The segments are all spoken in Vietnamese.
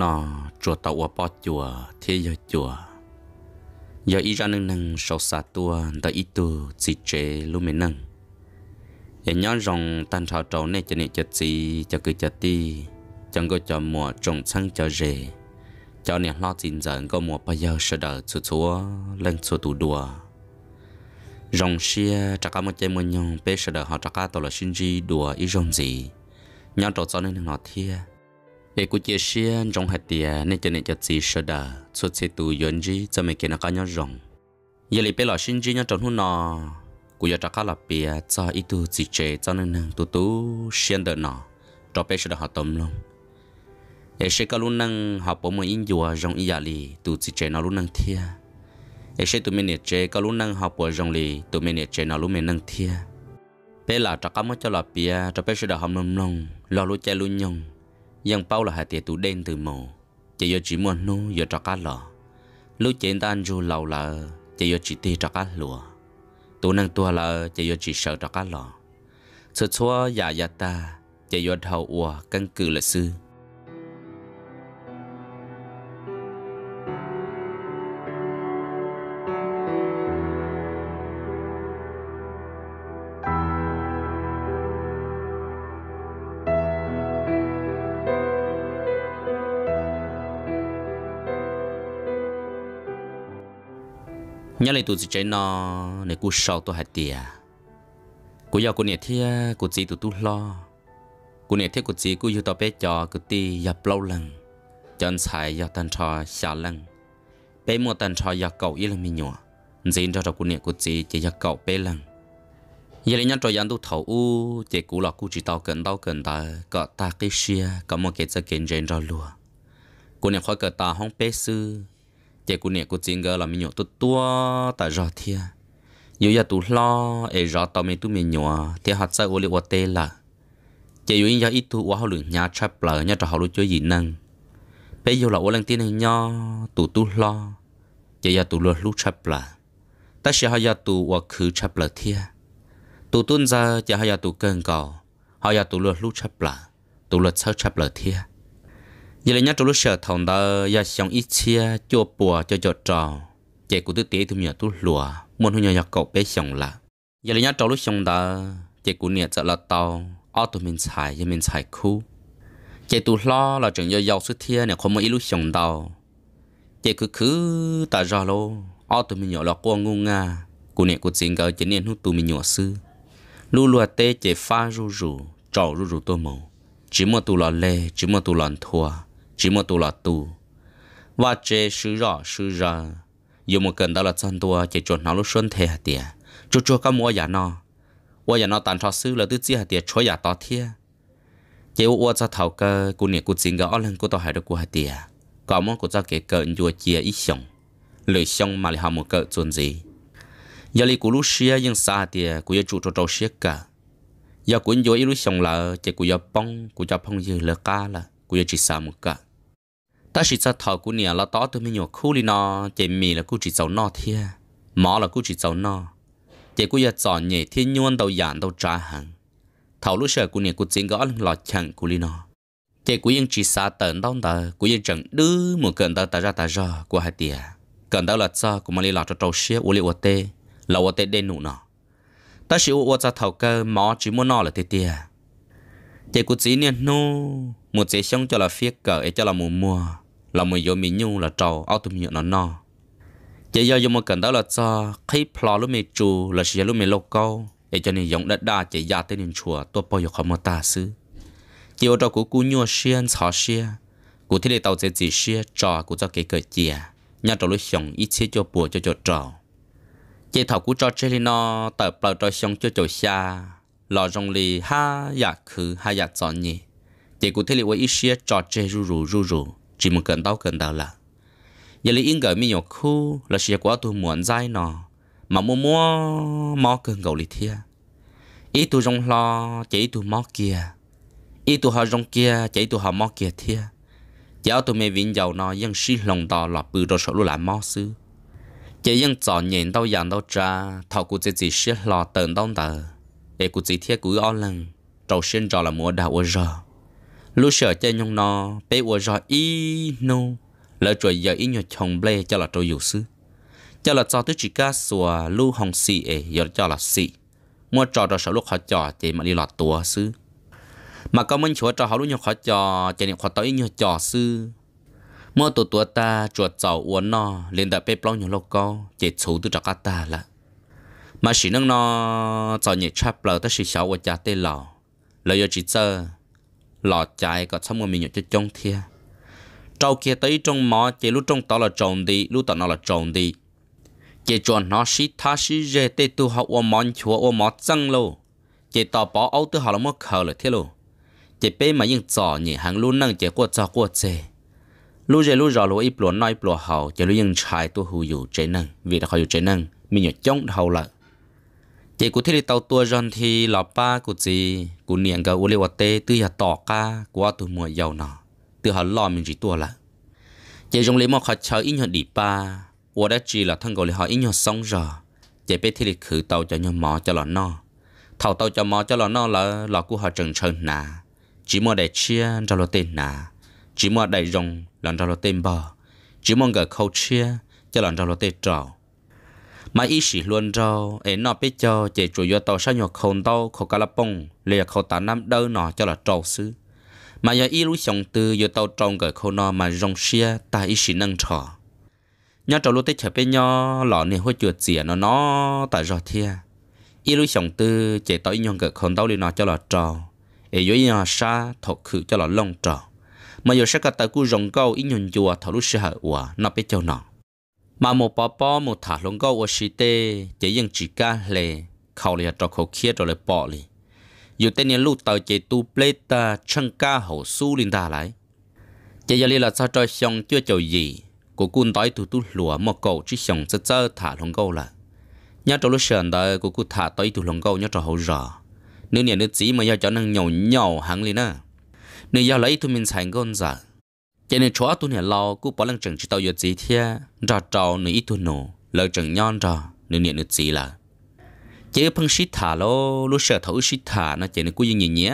nó chùa tàu ở bó chùa thế giờ chùa giờ ý ra nâng nâng sầu xa tua đã ít tu chỉ chế luôn mình nâng giờ nhớ rằng tan thảo trâu này cho nên chật gì cho cứ chật đi chẳng có cho mùa trồng sang cho rề cho nên lo tin rằng có mùa bây giờ sẽ đợi chúa chúa lên chúa tủ đùa rồng xia chắc cả một chai mưa nhung bé giờ đợi họ chắc cả tàu là sinh di đùa ý rồng gì nhớ trò cho nên nó thiệt ấy cũng chia sẻ trong hạt tiền nên cho nên cho chị sợ đà số xe tù yến gì cho mấy cái nó có nhau rộng giờ lại bé lọ sinh gì nhau trong hôm nọ cụ giờ chắc là bé cho ít tu chị chế cho nên nàng tu tu xuyên đợt nọ cho bé sợ đà họ tóm luôn ấy sẽ có luôn năng họ bố mình in dùa trong ý giả dạ lì tu chỉ chế nó luôn năng thia ấy sẽ tụi mình nhiệt chế có luôn năng họ bố trong lì tụi mình nhiệt chế nó luôn mình năng thia bé là chắc cả mới cho là bé cho bé sợ đà hầm lông lông lo lú chơi lú nhông Yang bao là hạt tiệt tủ đen từ mồ Chỉ do chỉ muốn nu do cho cá lò Lúc chén ta ăn dù lâu là Chỉ do chỉ tì cho cá lúa, Tủ năng tua là chỉ do chỉ sợ cho cá lò Sự chua giả giả ta Chỉ do thầu ua căn cứ là sư nhớ lại tụi chị chạy nó này cú sầu tôi hạt tiề cú giờ cú nè thia cú chị tụi tôi lo cú nè thia cú chị cú yêu tao bé cho cú ti giờ lâu lần chân sai giờ tan trò xa lần bé mua tan trò giờ cậu ít là mình nhỏ dính cho cho cú nè cú chị chỉ giờ cậu bé lần giờ lại nhớ cho dân tôi thầu u chỉ cú là cú chỉ tao gần tao gần ta có ta cái xia có một cái sự kiện trên rồi luôn cú nè khỏi cờ ta không bé sư chị cũng nè cũng chính gờ là mình nhổ tu tua ta rõ thia nhiều giờ tu lo ấy rõ tao mình tu mình nhổ thì hạt sai ô liu tê là chị dù giờ ít tu quá hậu lượng nhà chắp lờ nhà trò hậu luôn chơi gì năng bây giờ là ô lần tiên này nho tu tu lo chị giờ tu lo lú chắp lờ ta sẽ hay giờ tu quá khứ chắp lờ thia tu tuân giờ chị hay giờ tu cơn cầu hay giờ tu lo lú chắp lờ tu lo sao chắp lờ thia giờ là nhát trong lúc sở thòng đó giờ xong ít chia cho bùa cho cho trò chạy của tứ tế tôi nhớ tôi lùa muốn hồi nhớ cậu bé xong là giờ là nhát trong lúc xong đó chạy cụ nhà sợ là tàu ở tụi mình xài giờ mình xài khu chạy tôi lo là chẳng giờ giàu xuất thiên này không mấy lúc xong đâu chạy cứ cứ ta ra lô ở tụi mình nhỏ là con ngu nga của nhà của chính cỡ chỉ nên hút tụi mình nhỏ sư lu lùa tê chạy pha rù rù trầu rù rù tôi mù chỉ mà tụi lò lê chỉ mà tụi lò thua chỉ một tu là tu và chế sư rõ sư ra dù một cần đó là chân tua chỉ chuẩn nó lúc xuân thế hạt tiền chú chú có mua giả nó mua nhà nó tàn cho sư là tư chi hạt tiền chúa giả to thiê chỉ u u cho thầu cơ cụ niệm cụ chính gỡ lên cụ tao hải được cụ hạt tiền có món cụ cho kể cỡ nhua chia ít sống lời sống mà lại học một cỡ chuẩn gì giờ li cụ lúc xia nhưng xa tiền cụ yêu chủ cho trâu xia cả giờ cụ nhua ít lúc sống là chỉ cụ yêu bông cụ cho phong dư lơ ca là cụ yêu chỉ xa một cả ta chỉ cho thảo của nhà là tao tôi mới nhổ khu li nó chỉ mì là cô chỉ giàu no thia mỏ là cô chỉ giàu no chỉ cô giờ chọn nhảy thiên nhuận đầu giản đầu trả hàng thầu lúc sợ của nhà cô chính gõ lọ chẳng của li nó chỉ cô yên chỉ xa tận đâu tờ cô yên chẳng đưa một cơn tờ ta ra ta ra của hai tia cơn đâu là cho cũng mà li lọ cho trâu xía u li u tê là u tê đen nụ nó ta chỉ u u cho thầu cơ mỏ chỉ muốn nó là tê tia chỉ cô chỉ niên nô một chế xong cho là phía cờ cho là mùa mùa là mình vô mình nhu là trò ao tụi mình nó no chỉ do dùng một cần đó là cho khi plo lúc mình chú là sẽ lúc mình lâu câu để cho nên dùng đất đa chỉ ra tới nên chùa tôi bao giờ không mà ta xứ chỉ ở đó của cú nhua xiên xỏ xia cú thế để tàu sẽ chỉ xia trò của cho cái cái chia, nhà trò lúc xong ít xia cho bùa cho cho trò chỉ thảo cú cho chơi nó tờ plo cho xong cho cho xa lò rong lì ha ya dạ khứ ha ya chọn nhỉ chỉ cú thế để với ít xia trò chơi rù rù rù rù chỉ một cần tao cần tao là giờ lý yên gửi mi nhọc khu là sẽ quá tôi muốn dai nó mà mua mua mò cần gầu lý thia ý tôi rong lo chỉ tôi mò kia ý tôi họ rong kia chỉ tôi họ mò kia thia cháu tôi mê vĩnh giàu nó dân sĩ lòng đò lọt bự đồ sổ lũ lại mò sư chỉ dân chọn nhìn đâu dàn đâu cha thọ cụ chỉ chỉ sẽ lò tận đâu tờ để cụ chỉ thiết cụ o lần đầu sinh cho là mùa đào ở rồi lúc sợ chơi nhung nó bé ua rõ y nô lỡ chuỗi giờ y nhọ chồng ble cho là trâu dù sư cho là cho tới chỉ cá sùa lu hồng xì ế giờ cho là xì mua trò đó sợ lúc họ trò thì mà đi lọt tùa sư mà có mình chúa trò họ lúc nhọ họ trò thì niệm họ tới y nhọ trò sư mua tụ tụa ta chuột chảo uốn nó lên đợi bé plong nhọ lâu co chết xấu từ trò cá ta là mà chỉ nâng nó cho nhẹ chắp lờ tới chỉ xấu của cha tê lò lỡ giờ chỉ chơi lọ chạy có xong mà mình nhận cho trông thia trâu kia tới trong mỏ chỉ lúc trong tao là trồng đi lúc tao nó là trồng đi chỉ cho nó xí tha xí rê tê tu học ô món chúa ô mỏ răng lô chỉ tao bỏ ấu tư học là mất khờ là thế lô chỉ bé mà những trò nhỉ hàng luôn năng chỉ qua trò qua chê lúc rê lúc rò lô ít lúa nói lúa hậu chỉ lúc những trai tu hù dù chế năng vì đã khỏi dù chế năng mình nhận trông hậu lại chị cụ thế tàu tua giòn thì lọ ba cụ gì cụ niệm cái u lê tê tư hạt tỏ ca của tụi mùa giàu nọ từ họ lo mình chỉ tua là chị dùng lấy một họ chờ in hơn đi ba u đã chỉ là thân gọi lấy họ in hơn xong rồi chị biết thế khử tàu cho nhau mỏ cho lọ nọ, thầu tàu cho mỏ cho lọ nọ là lọ của họ trần trần nà chỉ mua để chia cho lọ tên nà chỉ mua để dùng lần cho lọ tên bờ chỉ mong gỡ khâu chia cho lần cho lọ tên trào mà ý sĩ luôn cho ấy nó biết cho chỉ chủ yếu tàu sao nhọc khôn tàu khổ cá lạp bông liệt khổ tả năm đâu nó cho là trâu xứ mà giờ ý lũ sống tư giờ tàu trồng gửi khổ nó mà rong xia ta ý sĩ nâng trò nhớ trâu lũ tết chở bên nhò lọ nè hôi chuột dìa nó nó tại rò thia ý lũ sống tư chỉ tàu ý nhon gửi khôn tàu liệt nó cho là trâu ấy dưới nhà xa thọc khử cho là lông trò mà giờ sẽ cả tại cú rong câu ý nhon chùa thảo lũ sẽ hở ủa nó biết cho nó mà một bà bò một thả lông gấu ở xí tê chỉ dùng chỉ ca lệ khâu lìa cho khâu kia rồi lại bỏ lì dù tên nhân lúc tàu chỉ tu plê ta chân ca hậu su linh ta lại chỉ giờ là sao cho xong chưa chầu gì của quân tối tu tu lúa mà cậu chỉ xong rất rất thả lông gấu là nhớ cho lúc sờn đời của cụ thả tới tu lông gấu nhớ cho hậu rõ nếu nhà nước chỉ mà giờ cho năng nhậu nhậu hẳn lên à nếu giờ lấy tụi mình sành con rồi cho nên chúa tu nè lo cú bỏ lần chẳng chỉ tao giờ gì thế ra trâu nữa ít tu nổ lời chẳng nhon ra nữa niệm nữa gì là chế phân xít thả lo lu sợ thấu xít thả nó chế nên cú như nhỉ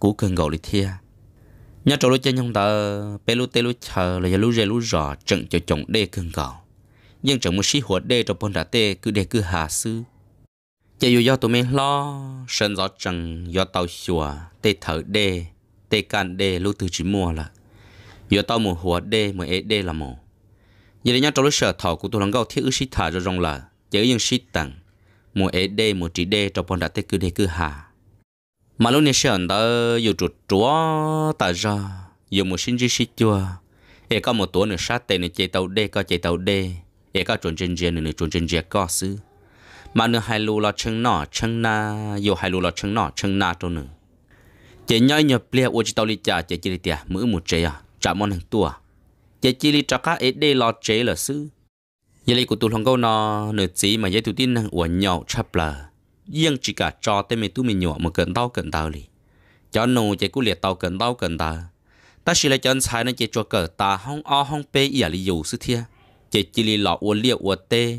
cú cần gầu đi thế nhà trâu lu chơi nhông ta bé lu tê lu chờ là lu rê lu rò chẳng cho chồng đê cần gầu nhưng chẳng một xí hoạt đê cho bọn đã tê cứ đê cứ hà sư chế dù do tụi mình lo sân gió chẳng do tàu xùa tê thở đê tê can đê lu từ chỉ mua là giờ tao một หัวเดเหมือนเอเดละมอยี่เดียนจอลุเสถอกูตัวหลังก็ที่อื้อชิถาจะรองละเจอยังชิตังมัวเอเดมัวจีเดจอปอนดัตเตคือเดคือหามาลุเนี่ยเสนเตออยู่จุดจัวตาจาอยู่มัวชินจีชิจัวเอก็มัวตัวเนี่ยชาเตเนี่ยเจเตาเดก็เจเตาเดเอก็จวนเจนเจเนี่ยจวนเจนเจก็ซื้อมาเนื้อไฮลูเราเชิงหนอเชิงนาอยู่ไฮลูเราเชิงหนอเชิงนาตัวหนึ่งเจย่อยเนี่ยเปลี่ยนอุจิตาลิจ่าเจจิริเตียมือหมุดเจีย trả món hàng tua giờ chỉ li cho cá ấy đây lo chế là sư giờ li của tụi thằng câu nó nửa gì mà giờ tụi tin hàng uổng nhau chập là nhưng chỉ cả cho tên mình tụi mình nhỏ mà cần tao cần tao li cho nô chỉ cú liệt tao cần tao cần tao ta chỉ là cho anh sai nó chỉ cho cờ ta không o không bê, ỉa à li dù sư thia chỉ chỉ li lọ uổng liệt uổng tê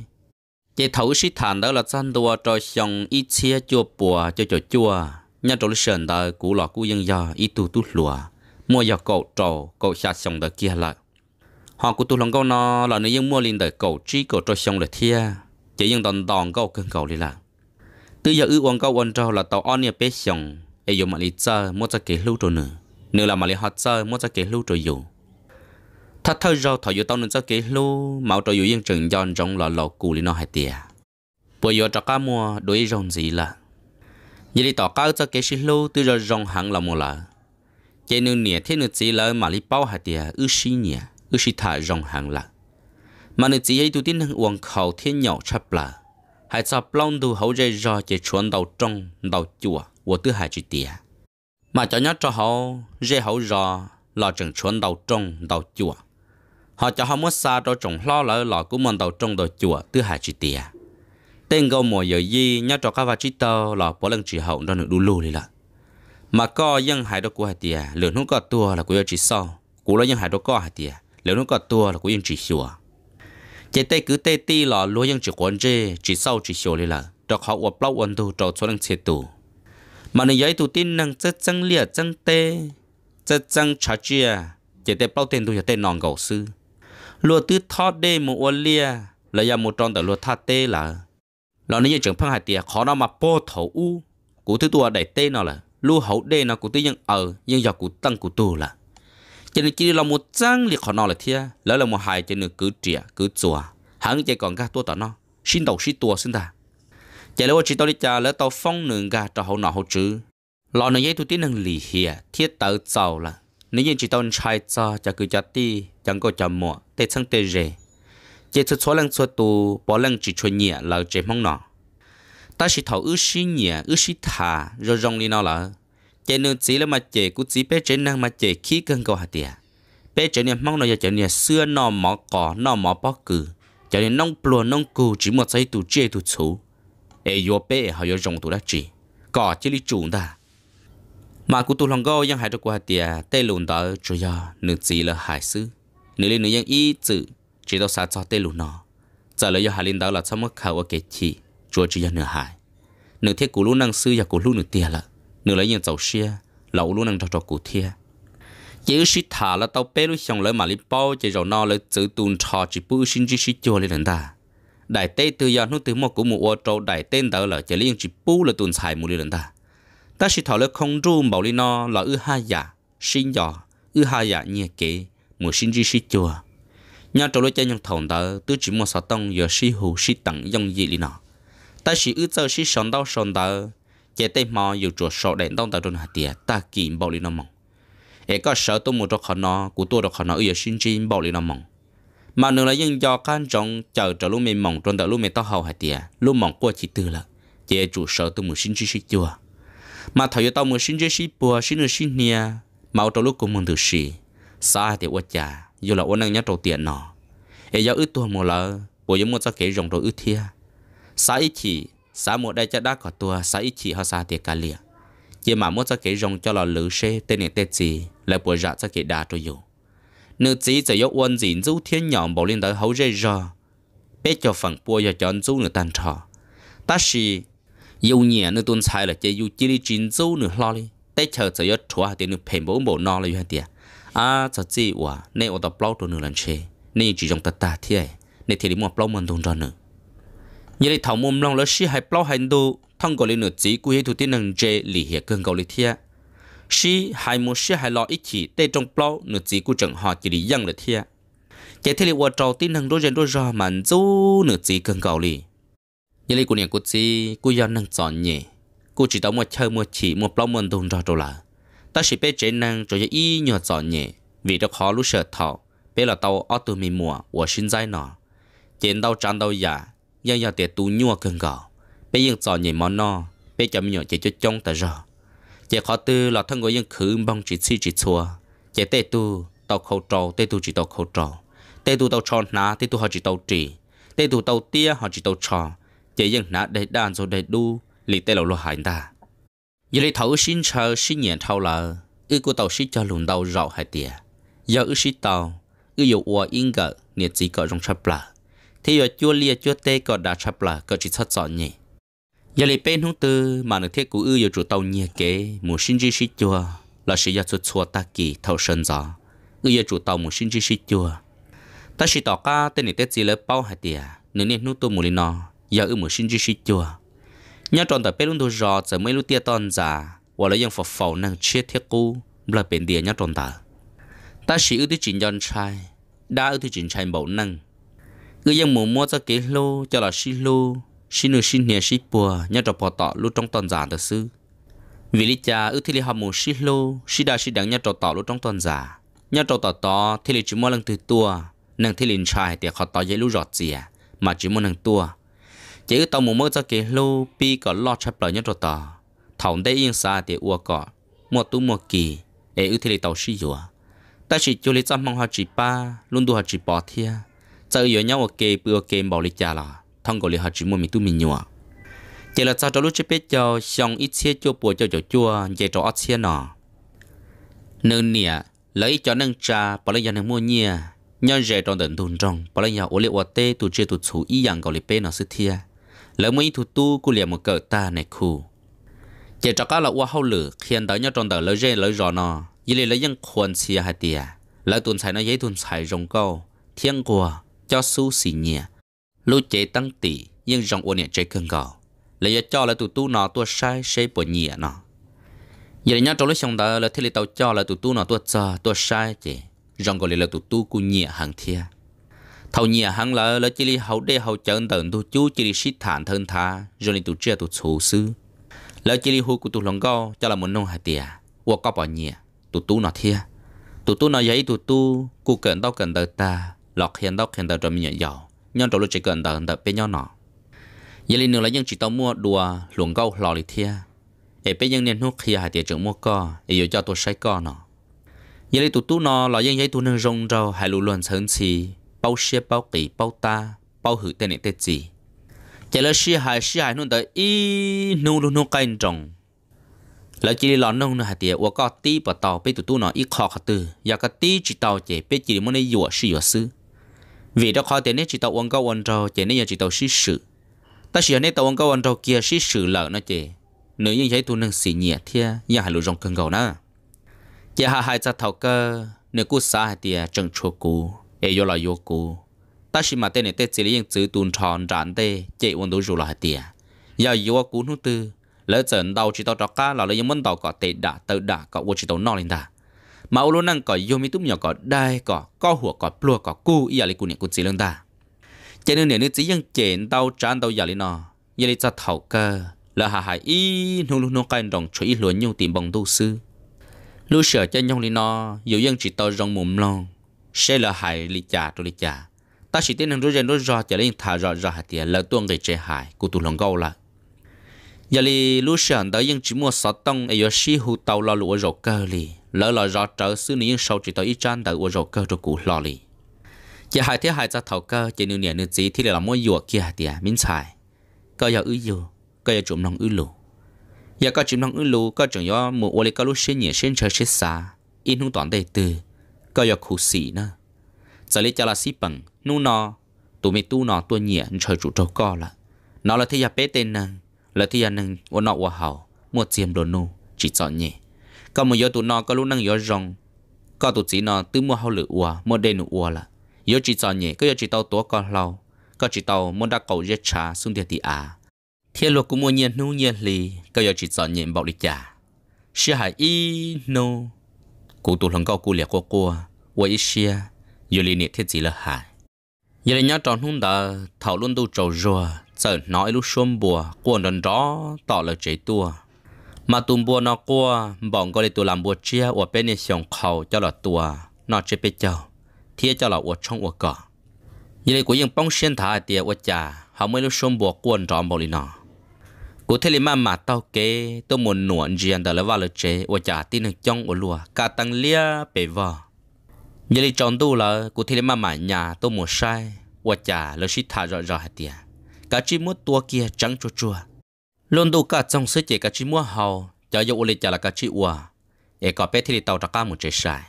chỉ thấu sư thản đó là chân đua cho xong ít chia chua bùa cho cho chua nhà trộn sườn đó cú lọ cú dân dò, ít tu tu lùa mua giờ cậu trầu cậu xa sông đời kia lại họ của tôi lòng câu nó là nếu những mua lên đời cậu trí cậu trôi sông đời thia chỉ những đòn đòn câu cơn cậu đi lại từ giờ ư uống câu uống trâu là tàu on nhà bé sông ai dùng mà đi chơi mua cho kỹ lưu rồi nữa nếu là mà đi họ chơi mua cho kỹ lưu rồi dù thật thơ rồi thọ dù tao nên cho kỹ lưu mạo trâu dù yên trường giòn rong là lầu cù lên nó hai tia bởi giờ cho cá mua đối rong gì là vậy thì tỏ cao cho kỹ lưu từ giờ rong hẳn là mua lại chế nương nè thế nương chỉ là mà li bao hạt tiề à, ư xí nè ư xí thả rong hàng là mà nương chỉ hay tu tin nương uang khẩu thiên nhỏ chập là hai sao plong tu hậu dây do chế chuẩn đầu trong đầu chùa của tư hai chữ tiề mà cho nhớ cho hậu dây hậu do là trường chuẩn đầu trong đầu chùa họ cho họ mất xa cho trồng lo lỡ lọ của mòn đầu trong đầu chùa tư hai chữ tiề tên câu mùa giờ gì nhớ cho các vợ chị tao là bỏ lần chỉ hậu cho nương đu lù đi là mà có dân hải đó của hải tiệt, lượng nó có tua là của yêu chỉ sau của nó dân hải đó có hải tiệt, lượng nó có tua là của yêu chỉ xua chỉ tay cứ tay ti là lúa dân chỉ quan chế chỉ sau chỉ xua là cho họ uổng lâu ổn tu cho cho năng chế tu mà nếu giấy tu tin năng chất trăng lia trăng tê chất trăng trả chia chỉ tay bao tiền tu chỉ tây nòng gầu sư lúa tứ thoát đê một uổng lia là giờ một tròn tại lúa tha tê là là nếu như trường phăng hải tiề khó nó mà po thầu u cú thứ tua đẩy tê nó là lu hậu đê nó của tư dân ở nhưng do của tăng của tù là cho nên chỉ là một trang liệt họ nó là thế, lỡ là một hài cho nên cứ trịa cứ chùa hắn chỉ còn các tu tỏ nó xin đầu xin tua xin ta chỉ là chỉ tao đi chờ lỡ tao phong nương gà cho hậu nọ hậu chữ lọ nó dây tu tiến năng lì hiề thiết tớ giàu là nếu như chỉ tao trai cho chả cứ chả ti chẳng có chả mỏ tê sang tê rề chỉ xuất số lần xuất tu bỏ lần chỉ chuyên nhẹ là chỉ mong nọ ta chỉ thấu ước xí nhỉ ước xí thả rồi rong đi nó là chế nương chỉ là mà chế cũng chỉ bé chế năng mà chế khí cân cầu hạt tiệt bé chế nè mong nó giờ chế niệm xưa nó mỏ cỏ nó mỏ bó cừ chế nè nông plua nông cù chỉ một giây tụ chế tụ chú ai vô bé họ vô rong tụ đã chỉ cỏ chỉ li chủ đã. mà cũng tụ lòng gò yang hại được qua tiệt tê lùn đó chủ ya nương chỉ là hải sư nương lên nương yang y chữ chỉ đâu sao cho tê lùn nó giờ lấy yo hải linh đó là sao mất khẩu ở cái chi chúa chỉ dân nửa hải nửa thiết của lũ năng sư và của lũ nửa tiền là nửa lấy nhân dầu xia lẩu lũ năng cho trò của thiê chỉ sĩ thả là tàu bê lũ xong lấy mà lý bao chỉ rồi nó lấy chữ tuôn trò chỉ bự xin chỉ sĩ chùa lên ta đại tê từ giờ nó từ một của mùa trâu đại tên đó là chỉ liên chỉ bù là tuần xài mùa lên ta ta sĩ thảo lấy không ru bảo lên nó là ư hai giả dạ, xin giò ư hai giả dạ nhẹ kế mùa xin chỉ sĩ chùa nhà trâu lấy chơi nhân thòng đó tứ chỉ mua sáu tông giờ sĩ hù sĩ tặng dòng gì lên nó ta chỉ ước cho chỉ sống đau sống đau chế tây mò dù chuột sọ đèn đông tàu đồn hạt tiệt ta kìm bảo lý nó mong ế có sợ tôi một cho khó nó của tôi được khó nó ước xin chim bảo lý nó mong mà nếu là những do can trọng chờ chờ lúc mình mong trong tàu lúc mình tao hầu hạt tiệt lúc mong qua chỉ từ là chế chủ sợ tôi muốn xin chim chưa mà thầy tao muốn xin chim bùa xin được xin nia mau trong lúc của mình được gì, xa thì quá chả dù là ôn năng nhớ đầu tiền nọ, ế do ước tôi một lỡ, bộ giống một cho kể rộng rồi ước thiệt xã ít chỉ xã một đây chắc đã có tua xã ít chỉ họ xã tiệt cả lìa chỉ mà muốn cho cái rong cho lò lử xe tên này tên gì là bùa dạ cho cái đà cho dù nữ chỉ chỉ yếu uốn gì du thiên nhỏ bảo lên tới hấu dây rò biết cho phần bùa cho chọn du nửa tàn trò ta xì yêu nhẹ nữ tuân sai là chơi yêu chỉ đi chín du nửa lo đi tết chờ chỉ yếu chua thì nửa phèn bố bổ no là như thế, à cho chị quả nên ở tập lâu rồi nửa lần chơi nên chỉ trong tất cả thế này thì đi mua lâu mình đúng rồi nữa như là thầu mồm lòng lỡ sĩ hay bao hành đồ thông qua lên nửa chỉ của hệ thủ tiên năng chế lì hệ cơn cầu lý thiê sĩ hay một sĩ hay lo ít chỉ tê trong bao nửa chỉ của chẳng họ chỉ lý dân lý thiê chế thế là vợ trâu tiên năng đối dân đối rò màn dấu nửa chỉ cơn cầu lý như là của niệm của chị của dân năng chọn nhỉ cô chỉ đóng một chơi một chỉ một bao một đồng ra đồ là ta chỉ biết chế năng cho y nhỏ chọn nhỉ vì đó khó lúc sợ thọ bé là tàu ô tô mì mùa của sinh dai nọ chiến đau tràn đau giả giờ giờ tiệt tu nhua cơn gạo bây giờ trò nhảy món no bây giờ mình nhỏ chỉ cho trông ta rồi chỉ khó tư là thân người vẫn khử bằng chỉ chi chỉ chua chỉ tê tu tàu khâu trầu tê tu chỉ tàu khâu trầu tê tu tàu tròn ná tê tu họ chỉ tàu chỉ tê tu tàu tia họ chỉ tàu tròn chỉ dân ná để đàn rồi để đu lì tê lầu lo hại ta giờ lấy thấu xin chờ xin nhện thâu lờ ư của tàu xí cho lùn đầu rậu hại tia giờ ư xí tàu ư dụ ua in gỡ nhiệt chỉ cỡ trong sắp là thì ở chua lia chỗ tê có đã chập là có chỉ thất giỏi nhỉ giờ lấy bên hông tư mà nước thiết của ư yêu chủ tàu nhẹ kế muốn sinh chi sĩ chua là sẽ gia chỗ xua ta kỳ thâu sơn gió ư yêu chủ tàu muốn sinh chi sĩ chua ta sĩ tỏ ca tên này tết gì lỡ bao hạt tiề nếu nên hông tư muốn lên nó giờ ư muốn sinh chi sĩ chua nhớ tròn tại bên hông tư gió giờ mấy lúc tia toàn già và lấy dân phật phẩu năng chết thiết cũ là bên địa nhớ tròn tại ta sĩ ư tư chính dân trai đa ư tư chính trai bảo năng người dân mù mua cho kế lô cho là xí lô xí nữ xí nhẹ xí bùa nhớ trò bỏ tọ lúc trong toàn giả thật sư vì lý cha ước thì lý họ mù xí lô xí đa xí đắng nhớ trò tọ lúc trong toàn giả nhớ trò tọ tọ thì lý chỉ mua lần từ tua nàng thì liền trai thì họ tọ dễ lũ rọt dìa mà chỉ mua nàng tua chỉ ước tàu mù mua cho kế lô pi có lo chập lời nhớ trò tọ thòng đây yên xa thì ua cọ mua tu mua kỳ ế ước thì lý tàu xí dùa ta chỉ cho lý trăm mong họ chỉ ba luôn đua họ chỉ bỏ thiêng sau giờ nhau ok bữa ok bảo lịch trả, là thông gọi là họ chỉ muốn mình tu mình nhua chỉ là sau cho lúc chế biết cho xong ít xe cho bùa cho cho chua về cho ít xe nọ nên nè lấy cho nâng trà bảo lấy cho nâng mua nhia nhau về trong tận thôn trong bảo lấy nhà ô liệt ô tê tu chơi tu chú ý rằng gọi là bê nó sự thia lấy mấy thủ tu cô liền một cỡ ta này khu chỉ cho các là ô hậu lử khiến tới nhau trong tờ lấy rê lấy rõ nọ vì lấy lấy dân quần xe hạt tiề lấy tuần xài nó giấy tuần xài rồng câu thiên của cho su xì nhẹ lu chế tăng tỷ nhưng dòng ô nhẹ chế cơn gò lấy cho là tụ tu nó tua sai sai bộ nhẹ nó giờ là nhau trong lúc xong đó là thế là tàu cho là tụ tu nó tua cho tua sai chế dòng gọi là tụ tu cu nhẹ hàng thia thầu nhẹ hàng là là chỉ li hậu đê hậu chân tận tu chú chỉ li xít thản thân tha rồi li tụ chia tụ chủ sư là chỉ li hu của tụ lòng gò cho là muốn nông hạt tiề qua có bỏ nhẹ tụ tu nó thia tụ tu nó giấy tụ tu cu cần đau cần đời ta lọc hiện đâu hiện đâu rồi mình nhận giàu nhân trâu lúc chỉ cần đợi đợi bên nhau nọ giờ lên nữa là nhân chỉ tao mua đùa luồng câu lò lì thia ấy bên nhân nên hút khi hai tiền trưởng mua co ấy cho tôi say co nọ giờ lên tụt tú nọ là nhân giấy tụ nương rong rau hai lũ luồn sơn xì bao xe bao kỳ bao ta bao hử tên này tên gì chỉ là xe hai xe hai nung tới y nung nung nung canh trồng là chỉ là nông nữa hạt tiền và có tí bà tàu bây tụt tú nọ ít khó khăn từ giờ có tí chỉ tàu chạy, bây chỉ muốn lấy dùa sư dùa sư vì đó khó tiền nên chỉ tàu uống câu uống rau chỉ nên giờ chỉ tàu xí sự ta chỉ nên tàu uống câu uống rau kia xí sự lợ nó chỉ nếu như thấy tu nâng xì nhẹ thì, nhà hải lũ rong cân gầu nữa chỉ hạ hai cha thầu cơ nếu cú xa hai tia chân chua cú ai yo là vô cú ta chỉ mà tên này tên chỉ lấy chữ tuôn tròn rán tê chỉ uống đủ rượu là hai tia giờ vô cú nu tư lỡ trận đầu chỉ tàu trọc cá là lấy những món tàu có tệ đã tự đã có vô chỉ tàu no lên ta mà ô lô năng có yomi túm nhỏ có đai có co hùa có plua có cu y ali cunia cuci lương ta cho nên nếu chỉ dân chèn tàu tràn tàu yali nó yali cho thảo cơ là hà hà y nô lô nô cái đồng chuỗi luôn nhau tìm bằng tu sư lúc sợ cho nhau li nó dù dân chỉ tàu rong mồm lon xe là hại li chả tôi li chả ta chỉ tin rằng rồi rồi cho lên thả rõ rõ hạt tiền là tuông người trẻ hại của tụ lòng gâu lại giờ li lúc sáng đó những chỉ mua sáu tông ấy giờ xí hụ tàu là lúa rổ cơ li lỡ là rõ trở xứ những sau chỉ tới ít trang đợi lúa rổ cơ cho cụ lò li chỉ hai thế hai ra thầu cơ chỉ nửa nửa nửa gì thì là mua dùa kia tiệt miếng xài cơ giờ ư dùa cơ giờ chụm nông ư lù giờ cơ chụm nông ư lù cơ chẳng do mua ô li cơ lúc xin nhỉ xin chơi xin xa in hụ toàn đầy từ cơ giờ khủ xì nữa giờ li cho là xí bằng nu nọ tụi mi tu nọ tuôi nhẹ chơi chủ trâu co là nó là thế giờ bé tên năng là thi anh hình ổn nọ ổn hảo mua chiếm đồ nô chỉ chọn nhỉ còn một giờ tụi nó có lúc năng giờ rong có tụi chỉ nó tứ mua hậu lửa ủa mua đen nữa ủa là giờ chỉ chọn nhỉ có giờ chỉ tàu tố con lâu có chỉ tàu muốn đa cầu giết trà xuống địa thị à thiên luật cũng mua nhiên nu nhiên lì có giờ chỉ chọn nhỉ bảo lịch trả xia hại y nô cụ tụi lòng cao cụ liệt cô cô ủa ít xia giờ liền thiết chỉ là hại giờ là nhớ tròn hung đã thảo luôn đâu trầu rùa sợ nói lúc xôm bùa của nần đó tỏ là chế tua mà tùm bùa nó qua bọn gọi là tù làm bùa chia ở bên này xong khẩu cho là tua nó chế bê chào thiết cho là ở trong ở cỏ như là của những bóng xuyên thả tiệt ở trà họ mới lúc xôm bùa quần rõ một lì nó cụ thể là mà mà tao kê tôi muốn nụ riêng đó là vào lời chế ở trà tin được trong ở lùa cả tăng lia bể vò như là tròn tu là cụ thể là mà mà nhà tôi muốn sai ở trà là sĩ thả rõ rõ tiệt cả chỉ mua tua kia trắng chua chua luôn đủ cả trong sứ chỉ cả chỉ mua hầu cho dù uli trả là cả chỉ ua để có bé thì tàu trắc cá một trái, sai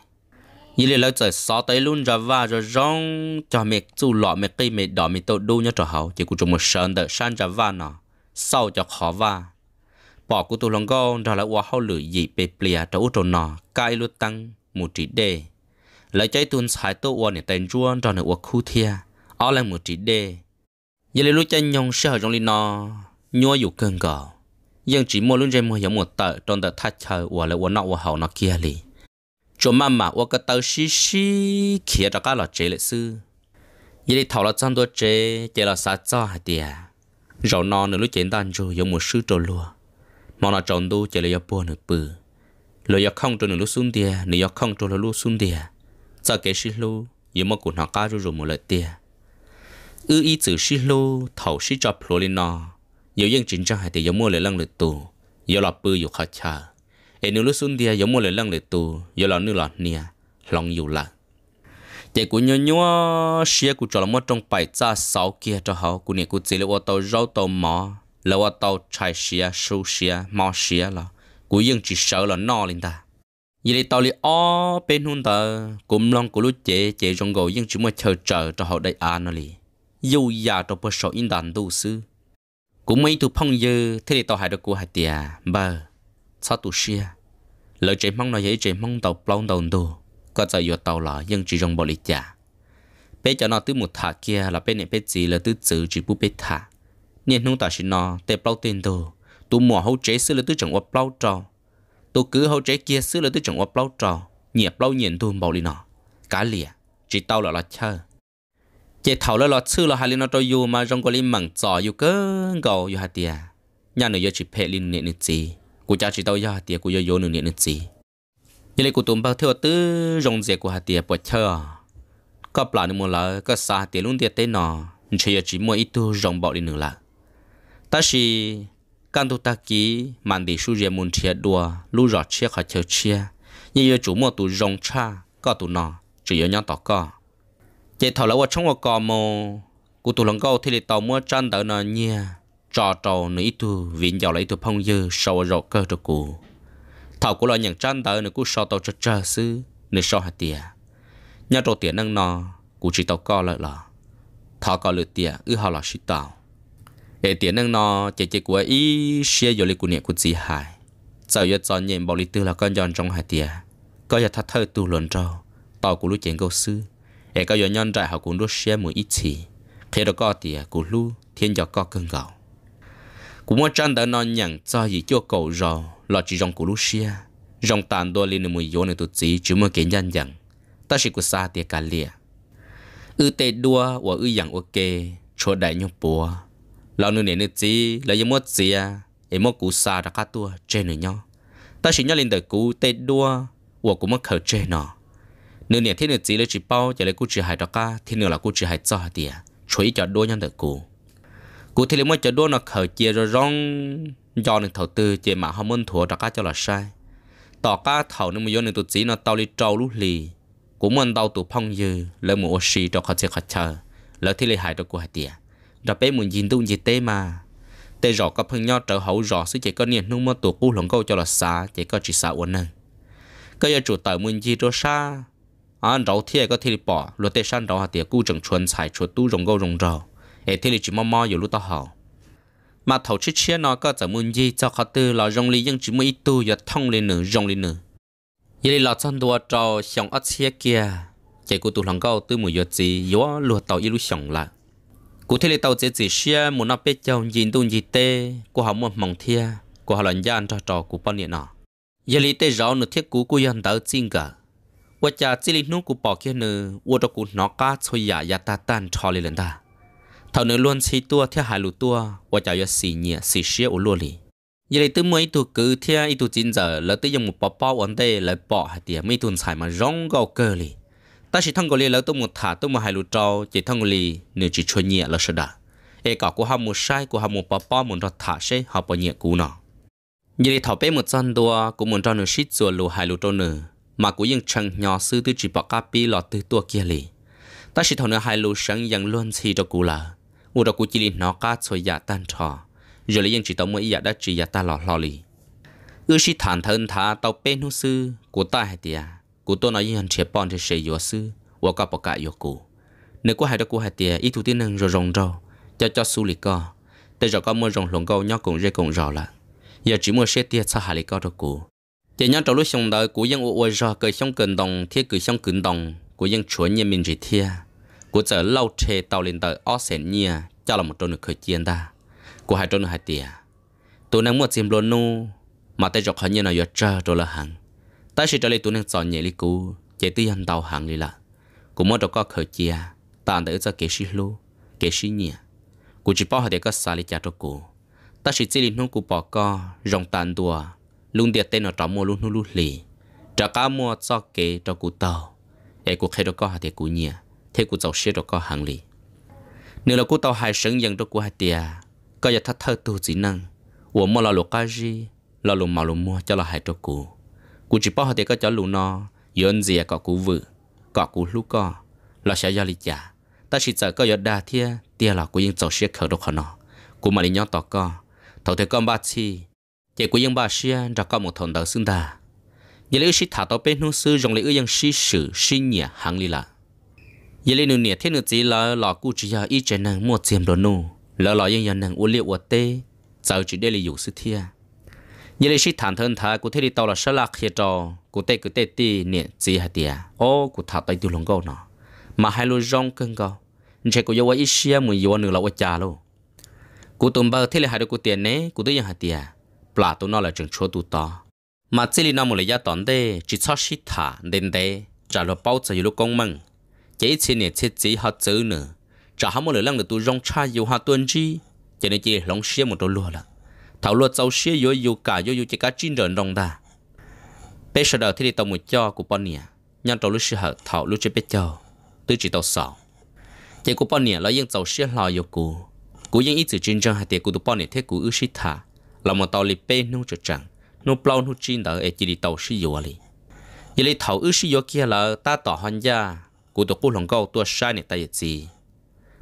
như là lâu trời xó tới luôn ra va rồi rong cho mẹ chú lọ mẹ cây mẹ đỏ mẹ tàu đu nhớ cho hầu chỉ cũng trong một sơn đợi san ra va nọ sau cho khó va bỏ của tôi lòng con rồi lại qua hậu lưỡi gì bề plea trâu trồn nọ cai luôn tăng một trí đề lấy trái tuôn xài tôi qua này tên ruộng cho này qua khu thia ở lại một trí đề giờ lấy lúc chân nhong sẽ hỏi trong linh nó nhua dù cơn gò nhưng chỉ mua luôn dây mua hiểu một tờ trong tờ thắt chờ và lại và nọ và hậu nó kia lì chỗ mà mà và cái tờ xí xí kia cho cá là chế lệ sư giờ đi thầu là chân tôi chế chế là sát cho hạt tiề rồi nó nữa lúc chén đan chú, giống một sư trâu lúa mà nó trồng tu chế lấy bùa nửa bự lỡ giờ không trâu nửa lúc xuống tiề nửa giờ không trâu là lúc xuống tiề giờ cái xí lu giờ một cũng nọ cá rồi rồi một lợi tiề ư ý chữ xí lô thầu xí cho plo lên nọ nhiều dân chính cho hải thì giống mua lại lăng lịch tù giờ lọp bư dù khó cha, em nếu lúc xuân thì giống mua lại lăng lịch tù giờ là nữ lọt nia lòng dù lạ chạy của nhớ nhớ xia của trò là mất trong bảy cha sáu kia cho họ của nè của chỉ là ô tô rau tô mỏ là ô tô chai xia su xia mò xia là của dân chỉ sợ là nọ lên ta vậy thì tao li o bên hôn tờ cũng lòng của lúc chế chế trong gầu dân chỉ mua chờ chờ cho họ đây à nó liền dù già trong bộ sổ in đàn đồ sư cũng mấy tụ phong dư thế để tàu hải được của hải tiề bờ sao tụ xia lời chạy mong nói dễ chạy mong tàu plong đầu đồ có giờ vừa tàu là nhưng chỉ trong bộ lịch giả bây cho nó từ một thả kia là bên này bên gì là từ chữ chỉ bu bên thả nên nung ta xin nó tê plong tên đồ tụ mỏ hậu chế xưa là từ chẳng qua plong trò tụ cứ hậu chế kia xưa là từ chẳng qua plong trò nhẹ plong nhện tụ bảo đi nó cá lìa chỉ tàu là là chơi chị thầu là lo sư lo hà linh nó tôi yêu mà trong cái linh mảng trò yêu cơ gầu yêu hà tiề nhà nữa yêu chỉ phê linh niệm niệm gì của cha chỉ tao yêu hà tiề của yêu yêu niệm niệm gì như lấy của tụm bao theo tứ rong dẹp của hà tiề bớt chờ có bà nữa là có xa tiề luôn tiề tới nọ chỉ chỉ mua ít tu rong bọ linh nữa là ta chỉ căn tu ta ký màn đi suy riêng muốn chia đùa lu rót chia khỏi chơi chia như yêu chủ mua tu rong cha có tu nọ chỉ yêu nhau tỏ có chế thảo lâu ở trong một cò mồ cụ tụ lòng câu thì lì tàu mua chân đỡ nà nhia trò trò nữ ít tu viện giàu lấy tu phong dư sau rộ cơ cho cụ thảo của lo nhận chân đỡ nữ cụ sầu tàu cho chờ sư nữ sầu hạt tiề nhà trò tiề nâng nò cụ chỉ tàu co lợi lò thảo co lựa tiề ư họ là sĩ tàu để tiề nâng nò chế chế của ý xia rồi lì cụ niệm cụ gì hại sau giờ chọn nhiệm bảo lì tư là con giòn trong hạt tiề có giờ thắt thơi tu luận trò tàu của lũ chuyện câu sư ai có yon nhân trại họ cũng đốt xe một ít gì khi đó có thì cũng lu thiên giáo có cơn gạo cũng muốn chân đã non nhàng cho gì cho cầu rồi là chỉ trong của lu xe rong tàn đôi lên một gió này tụt chỉ chỉ mà kiến nhân nhàng ta chỉ có xa tiệt cả lìa ư tê đua và ư nhàng ok cho đại nhung bùa lão nữ này nữ chỉ là những mốt gì à em mốt cú xa ra cá tua trên này nhau ta chỉ nhớ lên đời cú tê đua và cũng mất khởi trên nó nửa nè thế nửa chỉ lấy chỉ bao chỉ lấy cú chỉ hai đó cả thế nửa là cú chỉ hai cho tiền chuối cho đôi nhân được cú cú thế lấy mới cho đôi nó khởi chia rồi rong do nên thầu tư chỉ mà họ muốn thua đó cả cho là sai tỏ cả thầu nên mà do nên tụt chỉ nó tao đi trâu lúc lì cú muốn tao tụt phong dư lấy một oxy cho khách chơi khách chờ lấy thế lấy hai đó cú hai tiền đó bé muốn nhìn tung gì tê mà tê rõ các phần nho trở hậu rõ sự chỉ có niệm nung mà tụt cú lồng câu cho là xa chỉ có chỉ xa uốn nè cái giờ chủ tờ muốn gì đó xa anh rau thiệt có thể bỏ luật tê san rau hạt tiệt cú trồng chuẩn xài chuột tu rồng gâu rồng rau hệ thế chỉ mò mò lúc tao hào mà thầu chiếc chia nó có chẳng muốn gì cho khó tư là rong li, nhưng chỉ mới ít tu và thông lên nữa rong lên nữa vậy là chân đua trò xong ắt chia kia chỉ cú tu lòng gâu tư mùi giọt gì gió lùa tàu yêu xong là. cụ thể là tàu chế chỉ chia muốn nó biết chồng nhìn tu gì tê của họ muốn mộng thia của họ lần gian trò trò của bọn nhện nọ giờ lý tê rõ nửa thiết cú của dân tàu chinh cả ว่าจะจิลินูกูปอกแค่เนื้อวัวตะกูนอก้าชวยายาตาตันทอเลยเลนตาเท่าเนื้อล้วนชีตัวเที่หายหลุตัวว่าจะยาสีเนี่ยสีเชียอุลัวลียี่เลยตัวมวยตัวกือเที่ยอีตัวจินเจอแล้วตัวยังมุปอปอวันเต้เลยปอหายเตียไม่ตุนสายมาร้องเกาเกอลีแต่ชิทั้งกุลีแล้วตัวมุถาตัวมาหายหลุจอจิทั้งกุลีเนื้อจิชวยเนี่ยแล้วชดาเอกกูหามุใช่กูหามุปอปอมุนรถถาเช่หาปอเนี่ยกูเนาะยี่เลยถอดเป้หมดจันตัวกูมุนจอเนื้อชิดส่วนลูหายหลุตัวเนื้อ mà cũng những chân nhỏ sư tư chỉ bỏ cá pi lọ tư tua kia lì ta chỉ thầu nữa hai lù sáng yang luôn xì cho cụ là u đó cụ chỉ lì nó cá rồi dạ tan trò rồi lấy những chỉ tổng mỗi ý đã chỉ giả ta lọ lọ lì ư chỉ thản thân thả tàu bên hú sư của ta hay tiệt cụ tôi nói những chế bọn thì sẽ yếu sư và cả bỏ cả yếu cụ nếu cụ hai đó cụ hay tiệt ý thủ tiên năng rồi rồng rồi cho cho su lì co để rồi có mua rồng lồng câu nhau cũng dây cũng rõ là giờ chỉ mua xe tiệt sao hà lì co đó cụ chỉ nhớ trong lúc xong đời của dân ủa ra cười xong cẩn đồng thiết cười xong cẩn đồng của dân chúa nhân mình gì thia của giờ lâu chê tàu lên tới ó sen nhia cho là một trâu được khởi chiến ta của hai trâu hai tia tôi đang mua chim luôn nu mà tay chọc hơn như nào giờ chờ rồi là hàng ta sẽ trở lại tôi đang chọn nhẹ lý cú chỉ tư dân tàu hàng đi là của mỗi trâu có khởi chia ta đã cho kế sĩ lu kế sĩ nhia của chỉ bỏ họ để có xài lý cha trâu cũ ta sẽ chỉ linh hồn của bỏ co rong tàn đùa luôn địa tên nó trọ mua luôn luôn lì trọ cá mua cho kế trọ cụ tàu để cụ khai đó có hạt để cụ nhia thế cụ giàu xe đó có hàng lì nếu là cụ tàu hai sớm dần đó cụ hạt tiền có giờ thắt thơ tu chỉ năng uổng mua là lô cá gì là lô mà lô mua cho là hai trọ cụ cụ chỉ bao hạt để có cho lù nó yên gì có cụ vự có cụ lú có là sẽ do lì trả ta chỉ sợ có giờ đa thia tia là cụ yên giàu xe khởi đó khó nó cụ mà lì nhau tỏ co thầu thế con ba chi chỉ của dân bà xia đã có một thằng đầu sinh ta giờ lấy sĩ thả tao bên hữu sư dùng lấy dân sĩ sử sĩ nhỉ hàng lì là giờ lấy nửa nhỉ thế nửa chỉ là lò cụ chỉ là ít trên năng mua tiền đồ nô lò lò dân dân năng uốn liệu uốn tê giờ chỉ để lấy dụ sư thia giờ lấy sĩ thản thân thà cụ thế đi tàu là sơ lạc hiện trò cụ tê cụ tê tì nhỉ chỉ hạt tiề ô cụ thả tay tiêu lồng gấu nó mà hai lối rong cưng gấu chỉ cụ yêu ít xia mùi yêu nửa là uốn chà luôn cụ tụm bờ thế là hai đứa cụ tiền nè cụ tôi dân hạt tiề bà tụi nó là trường chúa tụi to mà chỉ là một lý gia tận đây chỉ cho xí thả nên đây trả lời bao giờ lúc công mừng chỉ chỉ nè chỉ chỉ họ chữ nữa trả họ một lời lăng được tụi rong cha yêu họ tuân chi cho nên chỉ lòng xia một đồ lúa là thảo lúa cháu xia yêu yêu cả yêu yêu chỉ cả chín rợn rong đà bây giờ đầu thì đi tàu một cho của bọn nè nhân tàu lúc xia họ thảo lúc chơi biết cho, tôi chỉ tàu sọ chỉ của bọn nè là yên cháu xia lo yêu cô, cô yên ít chữ chín rong hai tiệt cụ tụi bọn nè thế cô ước xí thả là một tàu lịp bê nông cho chẳng nô plau nô chín đó ấy chỉ đi tàu sử dụng ali vậy là tàu ước sử dụng kia là ta tỏ hoàn gia cụ tổ cụ lòng gạo tua sai này ta yết gì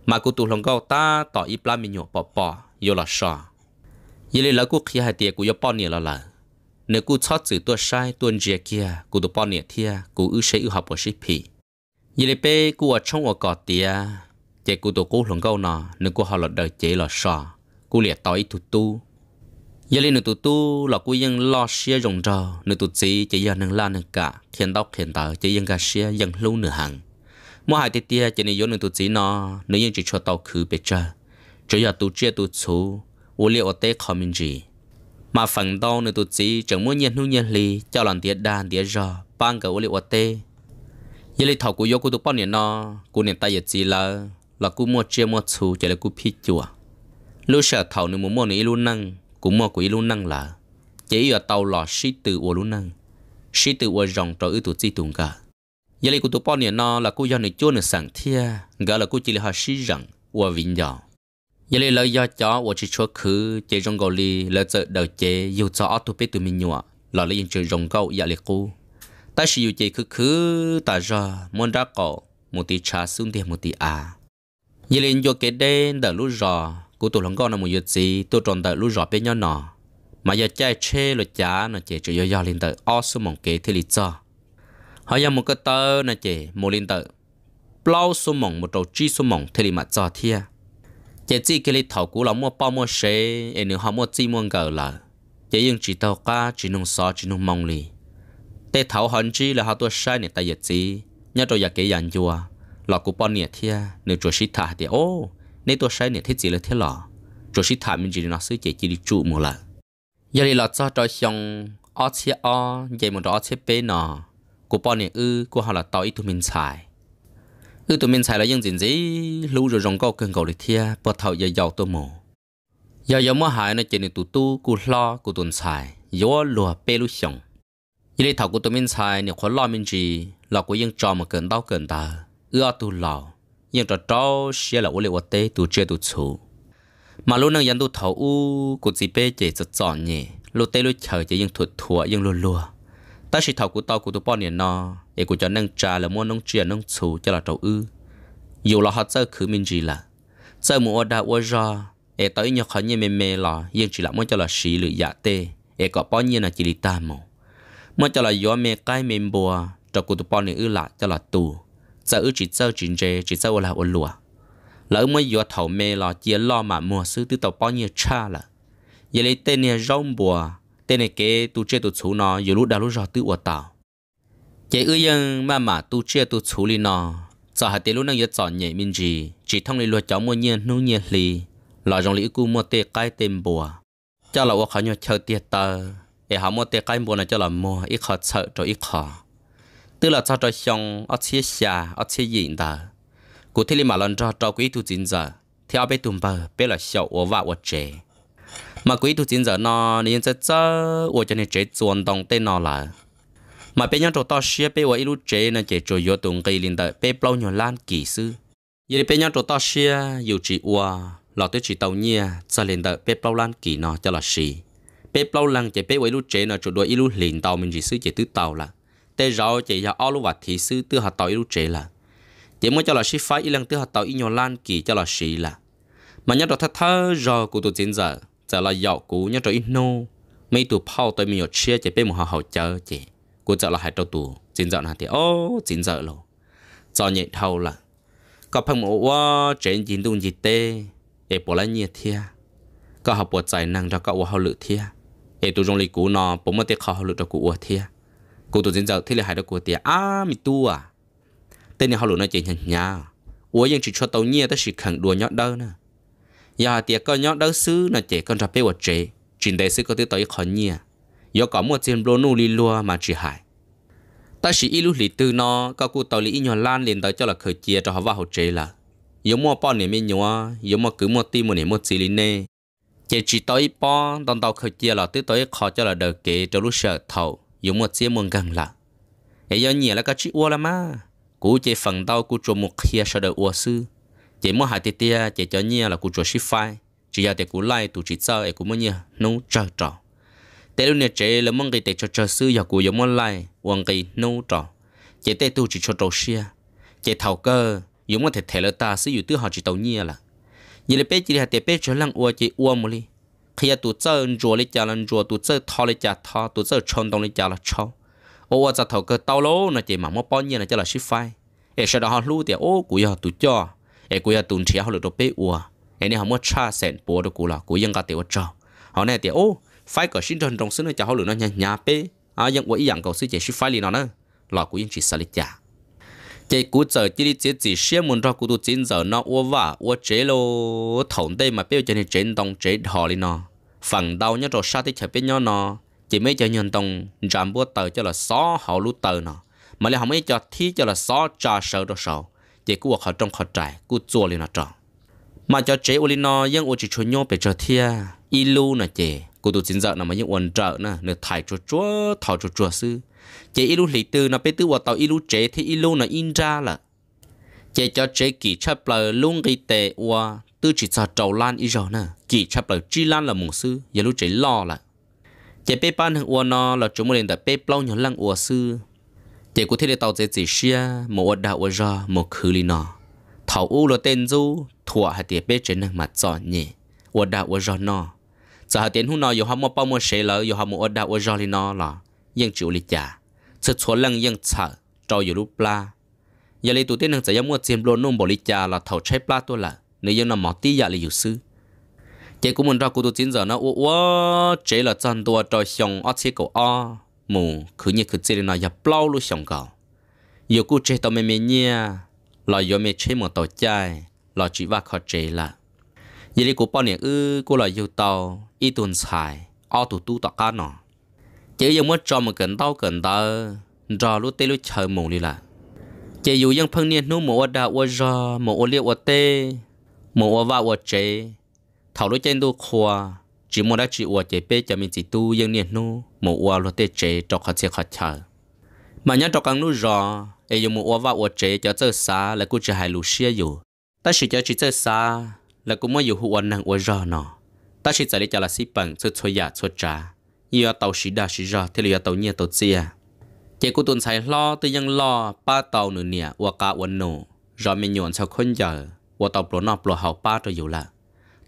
mà cụ tổ lòng gạo ta tỏ ít la mình nhổ bỏ bỏ yêu là sao? vậy là cụ khi hai tiệt cụ yêu bao nhiêu là là nếu cụ chót chữ tua sai tua gì kia cụ tổ bao nhiêu thia cụ ước sẽ ước học của sĩ phi vậy là bê cụ ở trong ở cọt tiệt chỉ cụ tổ cụ lòng gạo nọ nếu cụ học là đời chế là sao? cụ liệt tỏ ít thụt tu giờ lên tụt tu là cuối dân lo xia rồng trò nửa tụt chỉ chỉ giờ nâng la nâng cả thiên tóc thiên tờ chỉ dân cả xia, dân lâu nửa hàng mua hai tiết tiết chỉ nên vốn nửa tụt chỉ nọ, nửa dân chỉ cho tàu khứ bề chờ chỉ giờ tụt chia tụt số u liệu ở tết không mình gì mà phần đau nửa tụt chỉ chẳng muốn nhận hữu nhận lý cho lần tiết đan tiết giờ ban cả u liệu ở tết giờ lên thầu của yếu của tụt bao nhiêu nọ, của nhận tay giờ chỉ là là cú mua chia mua số chỉ là cú phi chùa lúc sợ thầu nửa muốn mua nửa luôn nâng cũng mò quỷ luôn năng là chỉ ở tàu lò sĩ từ ua luôn năng sĩ từ ua dòng trò ư tụ chi tùng cả giờ này của tụ bọn nó là cô do này chua nữa sẵn thia gã là cô chỉ là họ sĩ rằng của vinh dò giờ này lời do chó của chỉ cho khứ chế trong gò li lời chợ đầu chế yêu cho ở tụ biết tụ mình nhọ lò lấy yên chữ rong câu giờ này cô ta sử dụng chế khứ khứ ta ra muốn ra cổ một tí trà xuống thì một tí à giờ này vô cái đen đã lúc rồi cú tụ lòng con là một việc gì tôi tròn tờ lũ rõ bên nhau nọ mà giờ chơi chơi là chả nó chỉ chơi do lên tới ao số mộng kế thì lý do họ giờ một cái tờ nó chỉ một lên tới bao số mộng một đầu chi số mộng thì lý mặt do thia chỉ chỉ cái lý thầu cú là mua bao mua xe em nếu họ mua chi mua gờ là chỉ dùng chỉ tàu cá chỉ nông sò chỉ nông mong lì tê thầu hận chi là họ tôi sai nè tại giờ gì nhớ tôi giờ kể dàn chùa lọ cú bao nè thia nếu chùa xí thả thì ô nếu tôi sai nè thấy gì là thế lò, rồi sĩ thả mình chỉ nó sẽ chỉ chỉ đi trụ một lần giờ đi là cho cho xong ở chế ở vậy một đó chế bên nọ của bọn này ư của họ là tao ít tụi mình xài ư tụi mình xài là những gì gì lũ rồi rong câu cần cầu để thia bỏ thầu giờ giàu tôi mồ giờ giờ mua hải nó chỉ nên tụt tu cụ lo cụ tuần xài gió lùa bê lũ xong giờ đi thầu của tụi mình xài nếu khó lo mình gì là của những cho mà cần đau cần ta ư ở tụ nhưng trò trò xe là ô lệ ô tê tu chơi tu chú mà lúc nâng dân tu thấu u cụ gì bê chế cho chọn nhỉ lúc tế lúc chờ chế nhưng thuật thua nhưng lùa lùa ta chỉ thầu cụ tao cụ tu bao nhiêu nọ để cụ cho nâng trà là mua nông chuyện nông chú cho là trâu ư dù là họ chơi khứ mình gì là chơi mua đa ô ra để tới nhớ khó như mê mê là nhưng chỉ là muốn cho là xí lựa dạ tê để có bao nhiêu là chỉ đi ta mồ muốn cho là gió mê cái mê bùa cho cụ tu bao nhiêu ư là cho là tù giờ ư chỉ giờ chỉ dê chỉ giờ là ôn lùa lỡ mới vừa thầu mê lò chỉ lo mà mua sư tư tàu bao nhiêu cha là giờ lấy tên này rong bùa tên này kế tu chơi tu chú nó giờ lúc đã lúc rồi tư ủa tàu chỉ ư yên mà mà tu chơi tu chú li nó giờ hạt tiền lúc năng giờ chọn nhảy mình gì chỉ thông lý luật cháu mua nhiên nu nhiên lì lò rong lý cu mua tê cái tên bùa cho là ủa khó nhau chơi tiệt tờ để họ mua tê cái bùa này cho là mua ít khó sợ rồi ít khó tức là cho cho xong ở chia sẻ ở chia diện đó cụ thể mà lần cho cho quý tu chính giờ theo bé tụm bờ bé là sầu ở vạ ở trẻ mà quý tu chính giờ nó nên sẽ cho ở cho nên trẻ chuẩn đồng tên nó là mà bé nhau cho to xia bé ở ilu trẻ nó trẻ cho yếu tung cây linh đó bé bao nhiêu lan kỳ sư vậy bé nhau cho to xia yêu chỉ ua là tôi chỉ tàu nhia cho linh đó bé bao lan kỹ nó cho là xì bé bao lan trẻ bé ở ilu trẻ nó cho đôi ilu linh tàu mình chỉ sư chỉ tứ tàu là tê rau chỉ họ ao lúc vật thì sư tư hạt tàu yêu chế là chỉ mới cho là sĩ phái y lần tư hạt tàu y nhiều lan kỳ cho là sĩ là mà nhớ được thật thơ rau của tôi chính giờ giờ là dạo cũ nhớ được ít nô mấy tụi phao tôi mình chia chỉ bên một họ hậu chờ chỉ của giờ là hai đầu tụ chính giờ là thì ô chính giờ rồi cho nhẹ thâu là có phần một quá chuyện gì đúng gì tê để bỏ lại nhiệt thia có học bộ giải năng cho cậu họ lựa thia để tụi trong lịch cũ nọ bố mất tiếc họ lựa cho cụ thia cô tổ dân giàu thế là hai đứa cô tiệt à mi tu à tên này họ lùn nói chuyện nhàn nhã ủa nhưng chỉ cho tàu nhia tới chỉ khẳng đùa nhọn đâu nè giờ tiệt con nhọn đâu xứ nó trẻ con trai bé của trẻ chuyện đấy xứ có tới tới khó nhia giờ có một tiền bồ nuôi lo mà chỉ hại ta chỉ ít lúc lý từ nó các cụ tàu lý ít lan liền tới cho là khởi chia cho họ vào hậu trẻ là yếu mua pon này mới nhua yếu mua cứ mua ti mua này mua gì lý nè chỉ chỉ tới pon tàu tàu khởi chia là tới tới khó cho là đờ kế cho lúc sợ thầu chế găng là là cú phần đau cú chỗ một kia sau đời ô sư, chế mua hai tiệt tiệt chế cho nhia là cú chỗ ship phai, chỉ giờ để cú lại tụ chỉ sao ấy cú mua nhia nấu trò trò, để lúc này chế là mong cái để cho cho sư giờ cú giờ mua lại, uang cái nấu trò, chế để tụ chỉ cho trò xia, chế thầu cơ, dùng một thể thể là ta sư dụng tư họ chỉ tàu nhia là, như là bé chỉ là để bé cho lăng ô chế ô một đi khi tụ chơi rùa lấy chả là rùa tụ chơi thò lịch chả thò tụ chơi chôn đông lịch chả là chôn ô giờ thầu cơ tao lố nó chỉ mà mua bao nhiêu là chả là ship phai ê sau đó họ lưu thì ô cú giờ tụ cho ê cú giờ tụ chỉ họ lựa đồ bê ua ê này họ mua cha sẹn bùa được cú là cú yên cả tiểu cho họ này thì ô phai cỡ xin trần trong xứ nó cho họ lựa nó nhà nhà bê à dân quỹ dạng cầu xứ chỉ ship phai liền nó nữa là cú yên chỉ xả lấy chả cái cú giờ chỉ đi chỉ chỉ xem muốn cho cú tụ chín giờ nó ô vả ô chế lô thòng đây mà bây giờ này chế đông chế họ liền nó phần đầu nhớ rồi sao thì chả bên nhau nọ chỉ mấy cho nhân tông giảm bớt tờ cho là xó họ lú tờ nọ mà lại không mấy cho thi cho là xó trà sợ đồ sợ chỉ cứ họ trong họ trải cứ chua lên nó tròn mà cho chế uli nọ nhưng ô chỉ cho nhau về cho thia ilu nè chế cô tụi chính giờ nằm mà những quần trợ nè nửa thải chua chua thảo chua chua sư chế ilu lý tư nọ bé tư vào tàu ilu chế thì ilu nọ in ra là chế cho chế kỹ chấp lời luôn ghi tệ qua tư chỉ sợ trầu lan ý rồi nè chỉ chấp lời chi lan là mùng sư giờ lúc chỉ lo là chỉ bê ban hàng uo nó là chúng mới đến tại bê bao nhiêu lăng uo sư chỉ có thể để tàu dễ dễ xia một uo đạo uo ra một khứ li nó thảo u là tên du thua hạt tiền bê trên hàng mặt giòn nhỉ uo đạo uo ra nó giờ hạt tiền hú nó yêu họ mua bao mua xe lỡ giờ họ mua uo đạo uo ra li nó là yên là ยัง chịu li trả sự yên lăng ยัง sợ trâu giờ lúc la giờ li tụi tên hàng sẽ mua tiền luôn nung bỏ li trả là thầu chạy pla tôi là nếu như nó mỏ tí dạ là dụ sư chế cũng muốn ra cô tôi chín giờ nó ô ô chế là chân tua trời xong ở chế cổ o mù cứ như cứ chế nó nhập lâu luôn xong cả, dù cô chế tao mê mê nhia là do mê chế một tàu chai là chỉ vác khó chế là vậy đi cô bao nhiêu ư cô là yêu tao ít tuần xài o tụ tu tọt cả nọ chế giờ mới cho một cần tao cần tao ra lúc tê lúc chờ mù đi là chế yêu dân phân niên nô mồ ở đà ở ra mồ ở liêu ở tê mua vào ở chế thảo lúc trên đô khua chỉ mua đã chỉ ở chế bê cho mình chỉ tu yên niên nu mua ở lúc tê chế cho khó chế khó chờ mà nhớ cho càng nu rõ ấy dùng mua vào ở chế cho chơi xa là cũng chỉ hai lũ xe dù ta chỉ cho chỉ chơi xa là cũng mới dùng hụt năng ở rõ nó ta chỉ giải cho là sĩ bằng chơi chơi giả chơi trà nhiều tàu sĩ đa sĩ rõ thế là tàu nhiều tàu chia chỉ cũng tuần sai lo tôi vẫn lo ba tàu nữa nè và cả quần nổ rồi mình nhọn sau khôn giờ 我到不那不好巴着有了，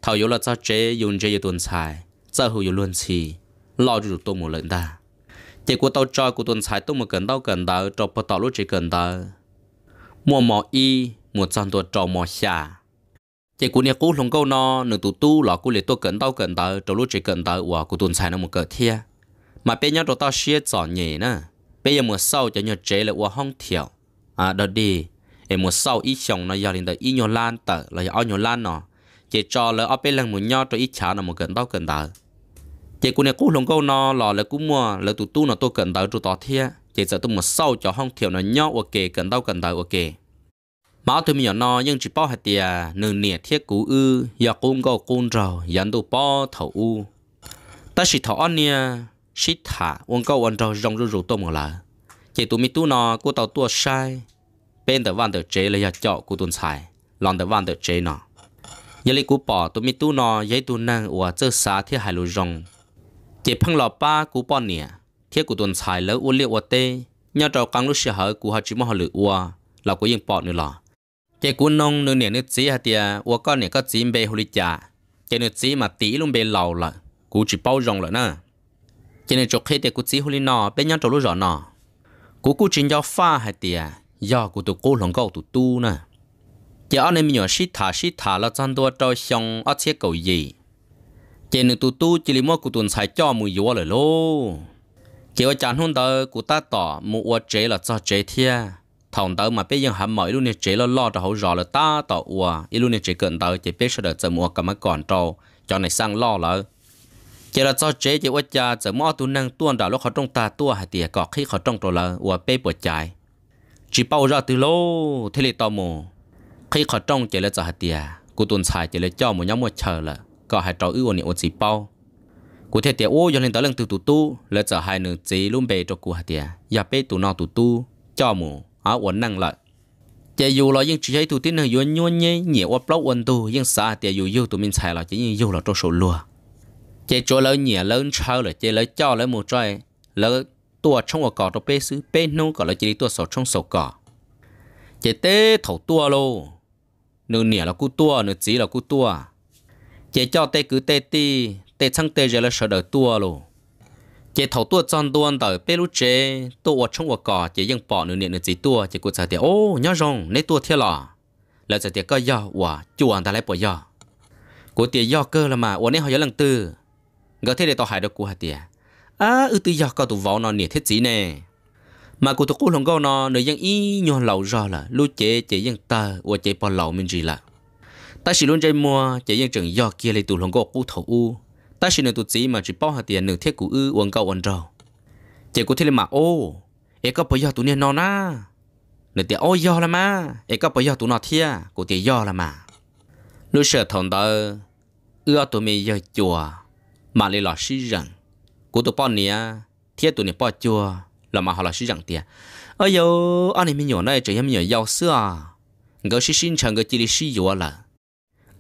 头有了在这用这一顿菜，再后有论起，老就多么冷的。结果到这个顿菜都没跟到跟到，找不到路只跟到，摸摸一摸站多找摸下。结果呢，古龙沟呢，你都都老古里都跟到跟到，找路只跟到，哇，个顿菜那么个天，嘛别人都到些早年呢，别人没少就要这了，我空调啊，到底。em một sau ít chồng nó giờ đến đời ít nhiều lan tờ là giờ nhiều lan nọ chỉ cho là ở bên lần một nhau cho ít chả nó một gần bao gần tờ chỉ cũng này cũng lồng câu nó lò là cũng mua lỡ tụ tu nó tôi gần tờ tụ tỏ thia chỉ sợ tôi một sau cho không thiếu nó nhau ok gần đâu gần tờ ok mà tôi mình nó nhưng chỉ bao hạt tiền nửa nẻ thiết cú ư giờ cũng câu côn rồi dẫn tụ bao thầu u ta chỉ thầu anh nha chỉ thả uống câu ăn rồi rong rú rủ tôi một lần chỉ tụ mi tu nó cô tao tua sai bên tờ van tờ chế lấy hạt chọ của tuần xài lon tờ van tờ chế nọ nhà lấy cú bỏ tụi mi tu nọ giấy tu năng ủa chớ xá thiết hải lù rồng chỉ phăng lọ ba cú bỏ nè thiết của tuần xài lỡ uốn liệu uốn tê nhau trò căng lúc xia hở cú hạt chỉ mà họ lử uốn là cú yên bỏ nữa lọ chỉ cú nông nửa nè nửa chỉ hạt tiệt uốn con nè có chỉ bê hồ lý chả chỉ nửa chỉ mà tí luôn bê lâu lợ cú chỉ bao rồng lợ nè chỉ nửa chỗ khi tiệt cú chỉ hồ lý nọ bên nhau trò lúc rõ nọ cú cú chỉ cho pha hạt tiệt giờ của tụi cô lòng cầu tụi tu nè giờ anh em nhỏ xít thả xít thả là chân đua trôi xong ở chiếc cầu gì chỉ nên tụi tu chỉ lấy mua của tụi xài cho mùi dúa rồi lô chỉ ở chăn hôn tờ của ta tỏ mua chế là cho chế thia thằng tớ mà biết giờ hả mới luôn nè chế là lo cho hậu rõ là ta tỏ ua ý luôn nè chế cận tớ chỉ biết sao được giờ mua cả mấy còn trâu cho này sang lo là, chỉ là cho chế chỉ ở cha giờ mua tụi năng tuôn đã lúc họ trong ta tua hạt tiệt cọ khi họ trong trâu là ua bê bột chạy chỉ bảo ra từ lâu thế là tao mù khi khó trong chỉ là cho hạt tiền cô tuần xài chỉ là cho một nhóm một chờ là có hai trò ưu ổn ổn chỉ Bảo cô thế tiền ô cho nên tao lần từ tụ tu là cho hai nửa chỉ luôn bề cho cô hạt tiền giờ bé tụ nào tụ tu cho mù áo ổn năng lại chỉ dù là những chỉ thấy tụ tin là yếu nhon nhé nhẹ qua block ổn tu nhưng xa tiền dù yêu tụ mình xài là chỉ như yêu là trong số lúa chỉ cho lớn nhẹ lớn sao là chỉ lớn cho lớn một trai lớn tua trong ở cỏ trong bê xứ bê nô cỏ là chỉ đi tua sầu trong sầu cỏ chế tê thầu tua lô nửa nỉa là cú tua nửa chỉ là cú tua chế cho tê cứ tê ti tê chăng tê giờ là sợ đợi tua lô chế thầu tua chọn tuôn tới bê lú chế tua trong ở cỏ chế dân bỏ nửa nỉa nửa chỉ tua chế cú sợ tiệt ô nhớ rong nấy tua thiệt lò là sợ tiệt có do quả chuồn ta lấy bỏ do cú tiệt do cơ là mà ô nấy họ giờ lần tư gỡ thế để tao hại được cú hà tiệt à ư ừ, tự do có tụ võ nó nè thiết gì nè mà cụ tụ cố lòng câu nó nơi dân y nhon lầu rõ là lu chế chế dân ta và chế bò lầu mình gì là ta chỉ luôn chơi mua chế dân trường do kia lấy tụ lòng câu cụ thầu u ta chỉ nơi tụ chỉ mà chỉ bao hạt tiền nửa thiết cụ ư uống câu uống rau chế cụ thế mà ô ấy có bỏ giờ tụ nè nó na nửa tiền ô do là mà ấy có bỏ giờ tụ nó thiê cụ tiền do là mà lu sợ thằng đó ưa tụ mình giờ chùa mà lấy lọ xí rằng cú tụ bò nè, thiết tụ nè bò chua là mà họ là sử dụng tiền ơi yo anh em mình nhỏ này chỉ em nhỏ giàu xưa ngỡ sĩ sinh chẳng ngỡ chỉ là sĩ yếu là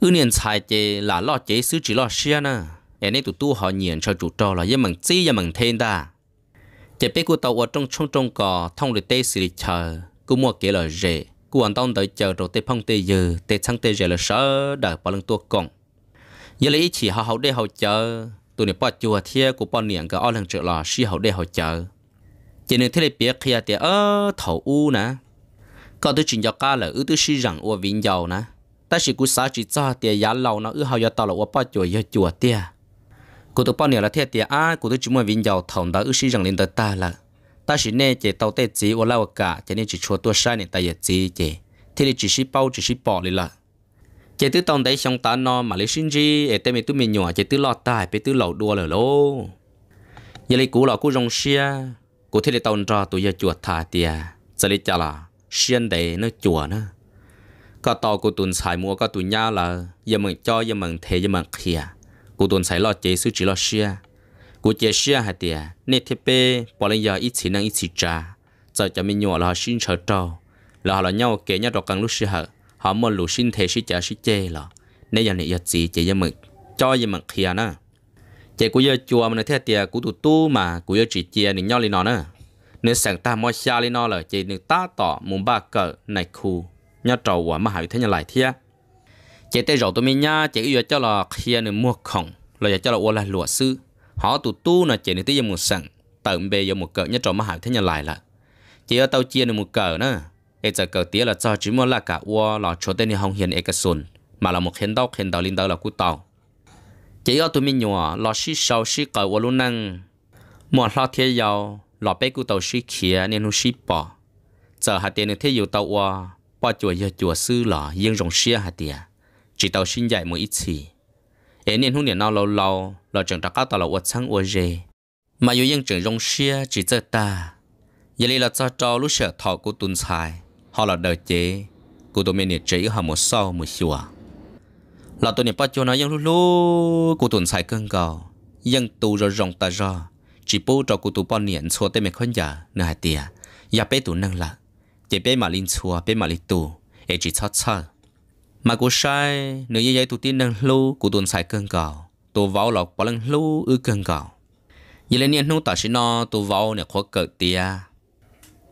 ư niên xài chế là lo chế sử chỉ lo xia nè em này tụ tu họ nhìn cho chủ trò là em mừng chi em mừng thiên ta chế bé cú tàu ở trong trong trong cò thông được tê sử lý chờ cú mua kế là rẻ cú ăn tông đợi chờ rồi tê phong tê giờ tê sang tê rẻ là sợ đợi bỏ lưng tua còn. giờ lấy chỉ họ học để học chờ tụi nè bắt chùa thiê của bọn niệm cái ở lần trở lò xí hậu để hậu chờ chỉ nên thế này biết khi à thì ở thầu u nè có tôi chuyện cho ca là ư tôi xí rằng u vinh giàu nè ta chỉ cú xã chỉ cho tiền giá lâu nó ư hậu giờ tao là u bắt chùa giờ chùa tiền cụ tôi bọn niệm là thế tiền á cụ tôi chỉ muốn vinh giàu thầu đó ư xí rằng lên tới ta là ta chỉ nè chỉ tao tết chỉ u lao cả chỉ nên chỉ chùa tôi sai nên ta giờ chỉ chỉ thế này chỉ xí bao chỉ xí bỏ đi là chế tư tông đấy xong ta nó mà lấy sinh gì ở đây mình tụi mình nhỏ chế tư lọt tai bị tư lẩu đua rồi lô giờ lấy cú lọ cú rong xia cú thế lấy tông ra tụi giờ chuột thả tiề giờ lấy chả là xiên đấy nó chuột nữa có tàu cú tuần xài mua có tụi nhau là giờ mình cho giờ mình thế giờ mình kia cú tuần xài lọt chế sư chỉ lọt xia cú chế xia hả tiề nè thế bê bỏ lên giờ ít chỉ năng ít chỉ trà giờ cho mình nhỏ là sinh chờ trâu là họ là nhau kể nhau đọc càng lúc xia hơn họ mua lũ sinh thế sĩ chả sĩ chê là nên giờ này giờ gì chỉ giờ mình cho giờ mình kia nữa chị cú giờ chùa mình thế tiệt cú tụt tu mà cú giờ chỉ chia nên nhau lên nó nữa nên sáng ta mua xa lên nó rồi chị nên ta tỏ muốn ba cờ này khu nhau trầu quả mà hại thế nhà lại thế chị tay rồi tôi mới nhá chị giờ cho là kia nên mua khổng rồi giờ cho là ô là lụa sư họ tụt tu là chị nên tới giờ một sáng tận bề giờ một cờ nhau trầu mà hại thế nhà lại là chị ở tàu chia nên một cờ nữa ấy giờ cờ tía là cho chỉ muốn là cả uo là chỗ tên hồng hiền ấy cái sùn mà là một hiện đâu hiện đâu linh đâu là cú tàu chỉ ở tụi mình nhỏ là sĩ sâu sĩ cờ uo luôn năng mà lo thế giàu là bé cú tàu sĩ kia nên nó sĩ bỏ giờ hạt tiền thế nhiều tàu uo bỏ chùa giờ chùa sư là riêng rồng xia hạt tiền chỉ tàu xin dạy một ít gì ấy nên hôm nay nó lâu lâu là chẳng trắc cao tàu là ua sang ua dê mà yêu riêng chẳng rồng xia chỉ giờ ta giờ là cho trâu lúc sợ thọ của tuần sai họ là đời chế cụ tụi mình nè chỉ họ một sau một chùa là tụi nè bắt cho nó dân lúc lúc cụ tụi xài cơn gạo, dân tu rồi rong ta ra chỉ bố dạ cho cụ tụi bao niệm xua tên mình khốn giờ nửa hai tia giờ bé tụi năng là chỉ bé mà linh chùa, bé mà linh tụ ấy chỉ chót chót mà cụ sai nửa như vậy tụi tin năng lu cụ tụi xài cơn gạo, tụi vào lọc bỏ lăng lu ư cơn gạo, giờ lên niệm nô ta xin nó tụi vào nè khó cỡ tia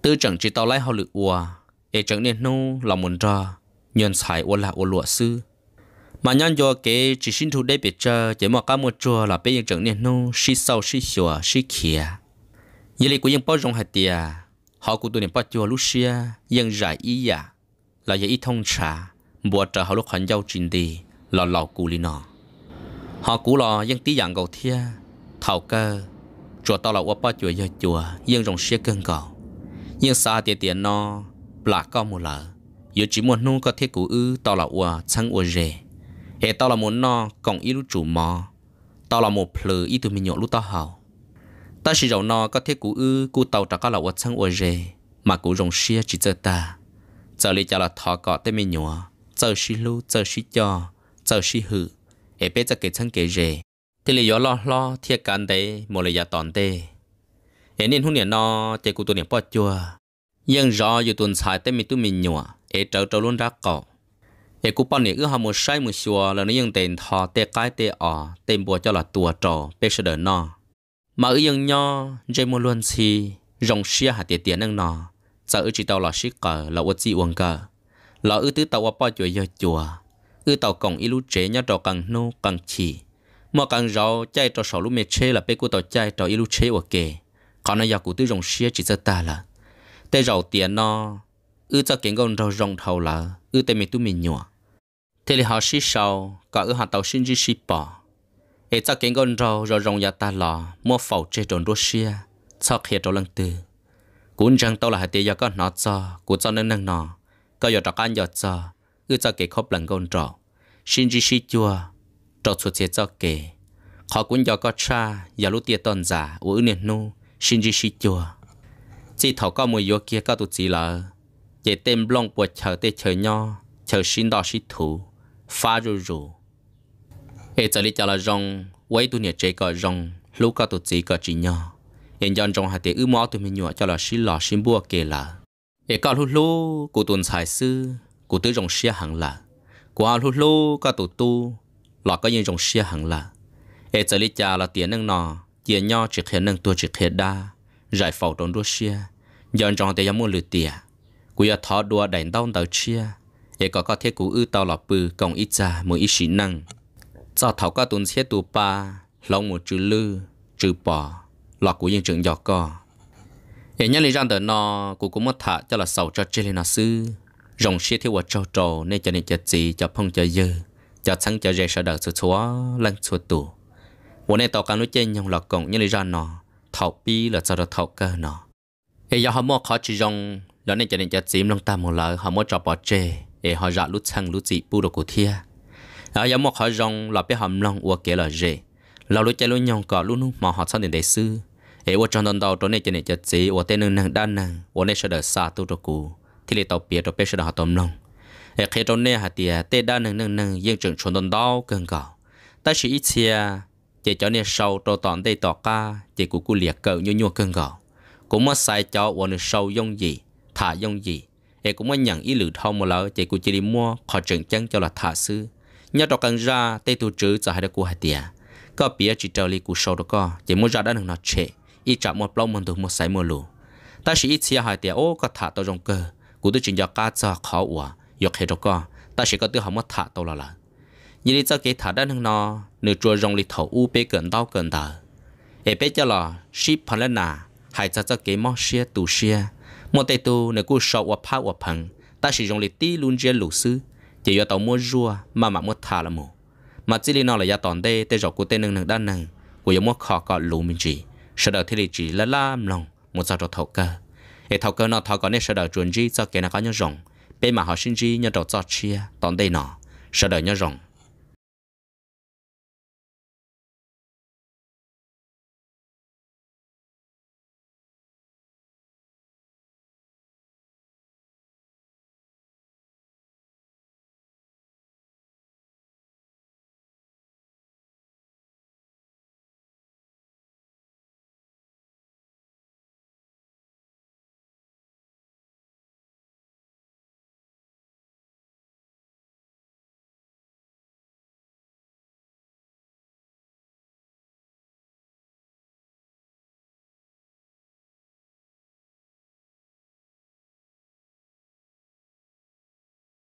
từ chẳng chỉ tao lấy họ lựu lựa để chẳng nên nô lòng muốn ra nhân xài ô là ô lụa sư mà nhân do kế chỉ sinh thu đây biết chờ chỉ mà cả một chùa là bây giờ chẳng nên nô si sau si xùa si kia như lý của những bao rong hạt tiề họ cũng tụi nên bao chùa lúc xia dân giải ý giả, dạ, là giải ý thông trả, bùa trà họ lúc hoàn giao trình đi là lão cụ lý nọ họ cũ lò dân tí dạng cầu thia thảo cơ chùa tao là ô bao chùa giờ chùa dân rong xia cơn cầu nhưng xa tiền tiền nó no, là có một lợ giờ chỉ muốn nung có thiết cụ ư tao là ua chăng ua rề hệ tao là muốn no còn ít chủ mò tao là một phở ít tụi mình nhộn lúc tao hào ta chỉ giàu no có thiết cụ ư cụ tao trả có là ua chăng ua rề mà cụ rồng xia chỉ chơi ta giờ lấy cho là thọ cọ tới mình nhộn giờ xí lu giờ xí cho giờ xí hự hệ bé cho kể chăng kể rề thì lấy gió lo lo thiệt can đấy một lấy giá tòn tê hệ nên hôm nay no chạy cụ tụi niệm bỏ chua nhưng rõ dù tuần xài tới mi tu mi nhua e trâu trâu luôn ra cỏ e cú bao này ước hàm một sai một xua là nó nhưng tiền thọ tê cái tê ở tiền bùa cho là tua trò bê sơ đờ nọ mà ước nhưng nho dây mua luôn xì rong xia hạt tiền tiền nâng nọ giờ ước chỉ tàu là xí cờ là ước gì uống cờ là ước tứ tàu bao chùa giờ chùa ước tàu cổng ít chế nhau trò càng nô càng chỉ mà càng rõ chạy trò sầu lú mệt chê là bê cú tàu chạy trò ít lú chế ok còn nay giờ cú tứ rong xia chỉ sợ ta là tê rầu tiền nó ư cho kiến công rầu rồng thầu là ư tê mình tu mình nhọ thế là họ xí sầu có ư họ tàu sinh chi xí bỏ ê cho kiến công rầu rầu rồng nhà ta lò mua phẩu chế đồn đua xia cho khía trộn lần từ cũng chẳng tàu là hạt tiền giờ có nó cho của cho nên năng nó có giờ trọ can giờ cho ư cho kế khóc lần công trọ sinh chi xí chua trọ xuất chế cho kế họ cũng giờ có cha giờ lúc tiền tồn giả ư niên nu sinh chi xí chua chỉ thảo có mùi yếu kia có tụ chỉ là chế tên long bùa chờ tê chờ nho chờ xin đỏ xí thủ phá rù rù hệ giờ lý cho là rong quấy tụ nhiệt chế có rong lúc có tụ chỉ có chỉ nho hiện giờ rong hai tê ư mò tụ mình nhọ cho là xí lọ xí bùa kề là hệ có lúc lúc cụ tuần xài sư cụ tứ rong xia hẳn là qua lúc lúc có tụ tu lọ có những rong xia hẳn là hệ giờ lý cho là tiền nâng nọ tiền nho chỉ khiến nâng tua chỉ khiến đa giải phẫu trong Russia dọn trong tay mua lửa tỉa cú ya thọ đua đánh đau tàu chia để có có thể cú ư tàu lọp bự còn ít ra mỗi ít sĩ năng cho thảo có tuần xe tù pa lòng một chữ lư chữ bỏ lọt cú yên trường giọt co để nhớ lý rằng tờ nó cú cũng mất thả cho là sầu cho chơi lên nó sư rồng xe theo vật trâu trồ nên cho nên cho gì cho phong cho dơ, cho sáng cho dễ sợ đợt sửa xóa lăng sửa tù vốn nay tàu cá nuôi trên nhau lọt cổng nhớ lý rằng nó thầu bi là cho được thầu cơ nó ấy giờ họ mua khó chỉ dùng là nên cho nên cho chìm lòng ta một lời họ mua cho bỏ chê ấy họ ra lút sang lút gì bu đồ của thia ở ờ, giờ mua khó dùng là biết họ lòng uo kia là gì lâu lút chơi lút nhong cỏ lút nút mà họ sang đến đại sư ấy uo trong đòn đầu tối nay cho nên cho chỉ uo tên nâng nâng đan nâng, uo nên sẽ được xa tu đồ cụ thì lấy tàu bia đồ bia sẽ được họ tôm lòng ấy khi trong này hạt tiề tê đan nâng nâng nâng, yên trường chốn đòn đầu cần cỏ ta chỉ ít chia chỉ cho nên sâu trâu tòn đây tỏ ca chỉ của cô liệt cờ như nhua cơn gò cũng mất sai cho uốn sâu dông gì thả dông gì em cũng mất nhận ý lử thông một lỡ chỉ của chỉ đi mua khỏi trường chân cho là thả sư nhớ trò cần ra tây tu trữ cho hai đứa cô hai tia có bia chỉ trở li của sâu đó co chỉ muốn ra đã được nó chế ý trả một lâu mình được một sai một lù ta chỉ ít xia hai tia ô có thả tao trong cơ của tôi chỉ cho ca cho khó ủa yok hết đó co ta chỉ có tự họ mất thả tao là là như đi cho cái thả đã được nó nửa chùa rồng lì thổ u bê gần đau gần đờ ế bê cho là ship phần lên nà hai cha cha kế mò xia tù xia một tay tu nửa cú sầu và phá và phẳng ta sử dụng lì tí luôn chơi lũ sư chỉ do tàu mua rùa mà mà mua thả là mù mà chỉ lì nó là gia tòn đê tê rọc của tê nâng nâng đan nâng của giống mua khó có lũ mình chỉ sợ đợi thì lì chỉ là lam lòng một sao cho thầu cơ ế thầu cơ nó thầu có nên sợ đợi chuẩn gì cho kế nó có nhau rồng bên mà họ sinh gì nhau đầu cho chia tòn đê nó sợ đợi nhau rồng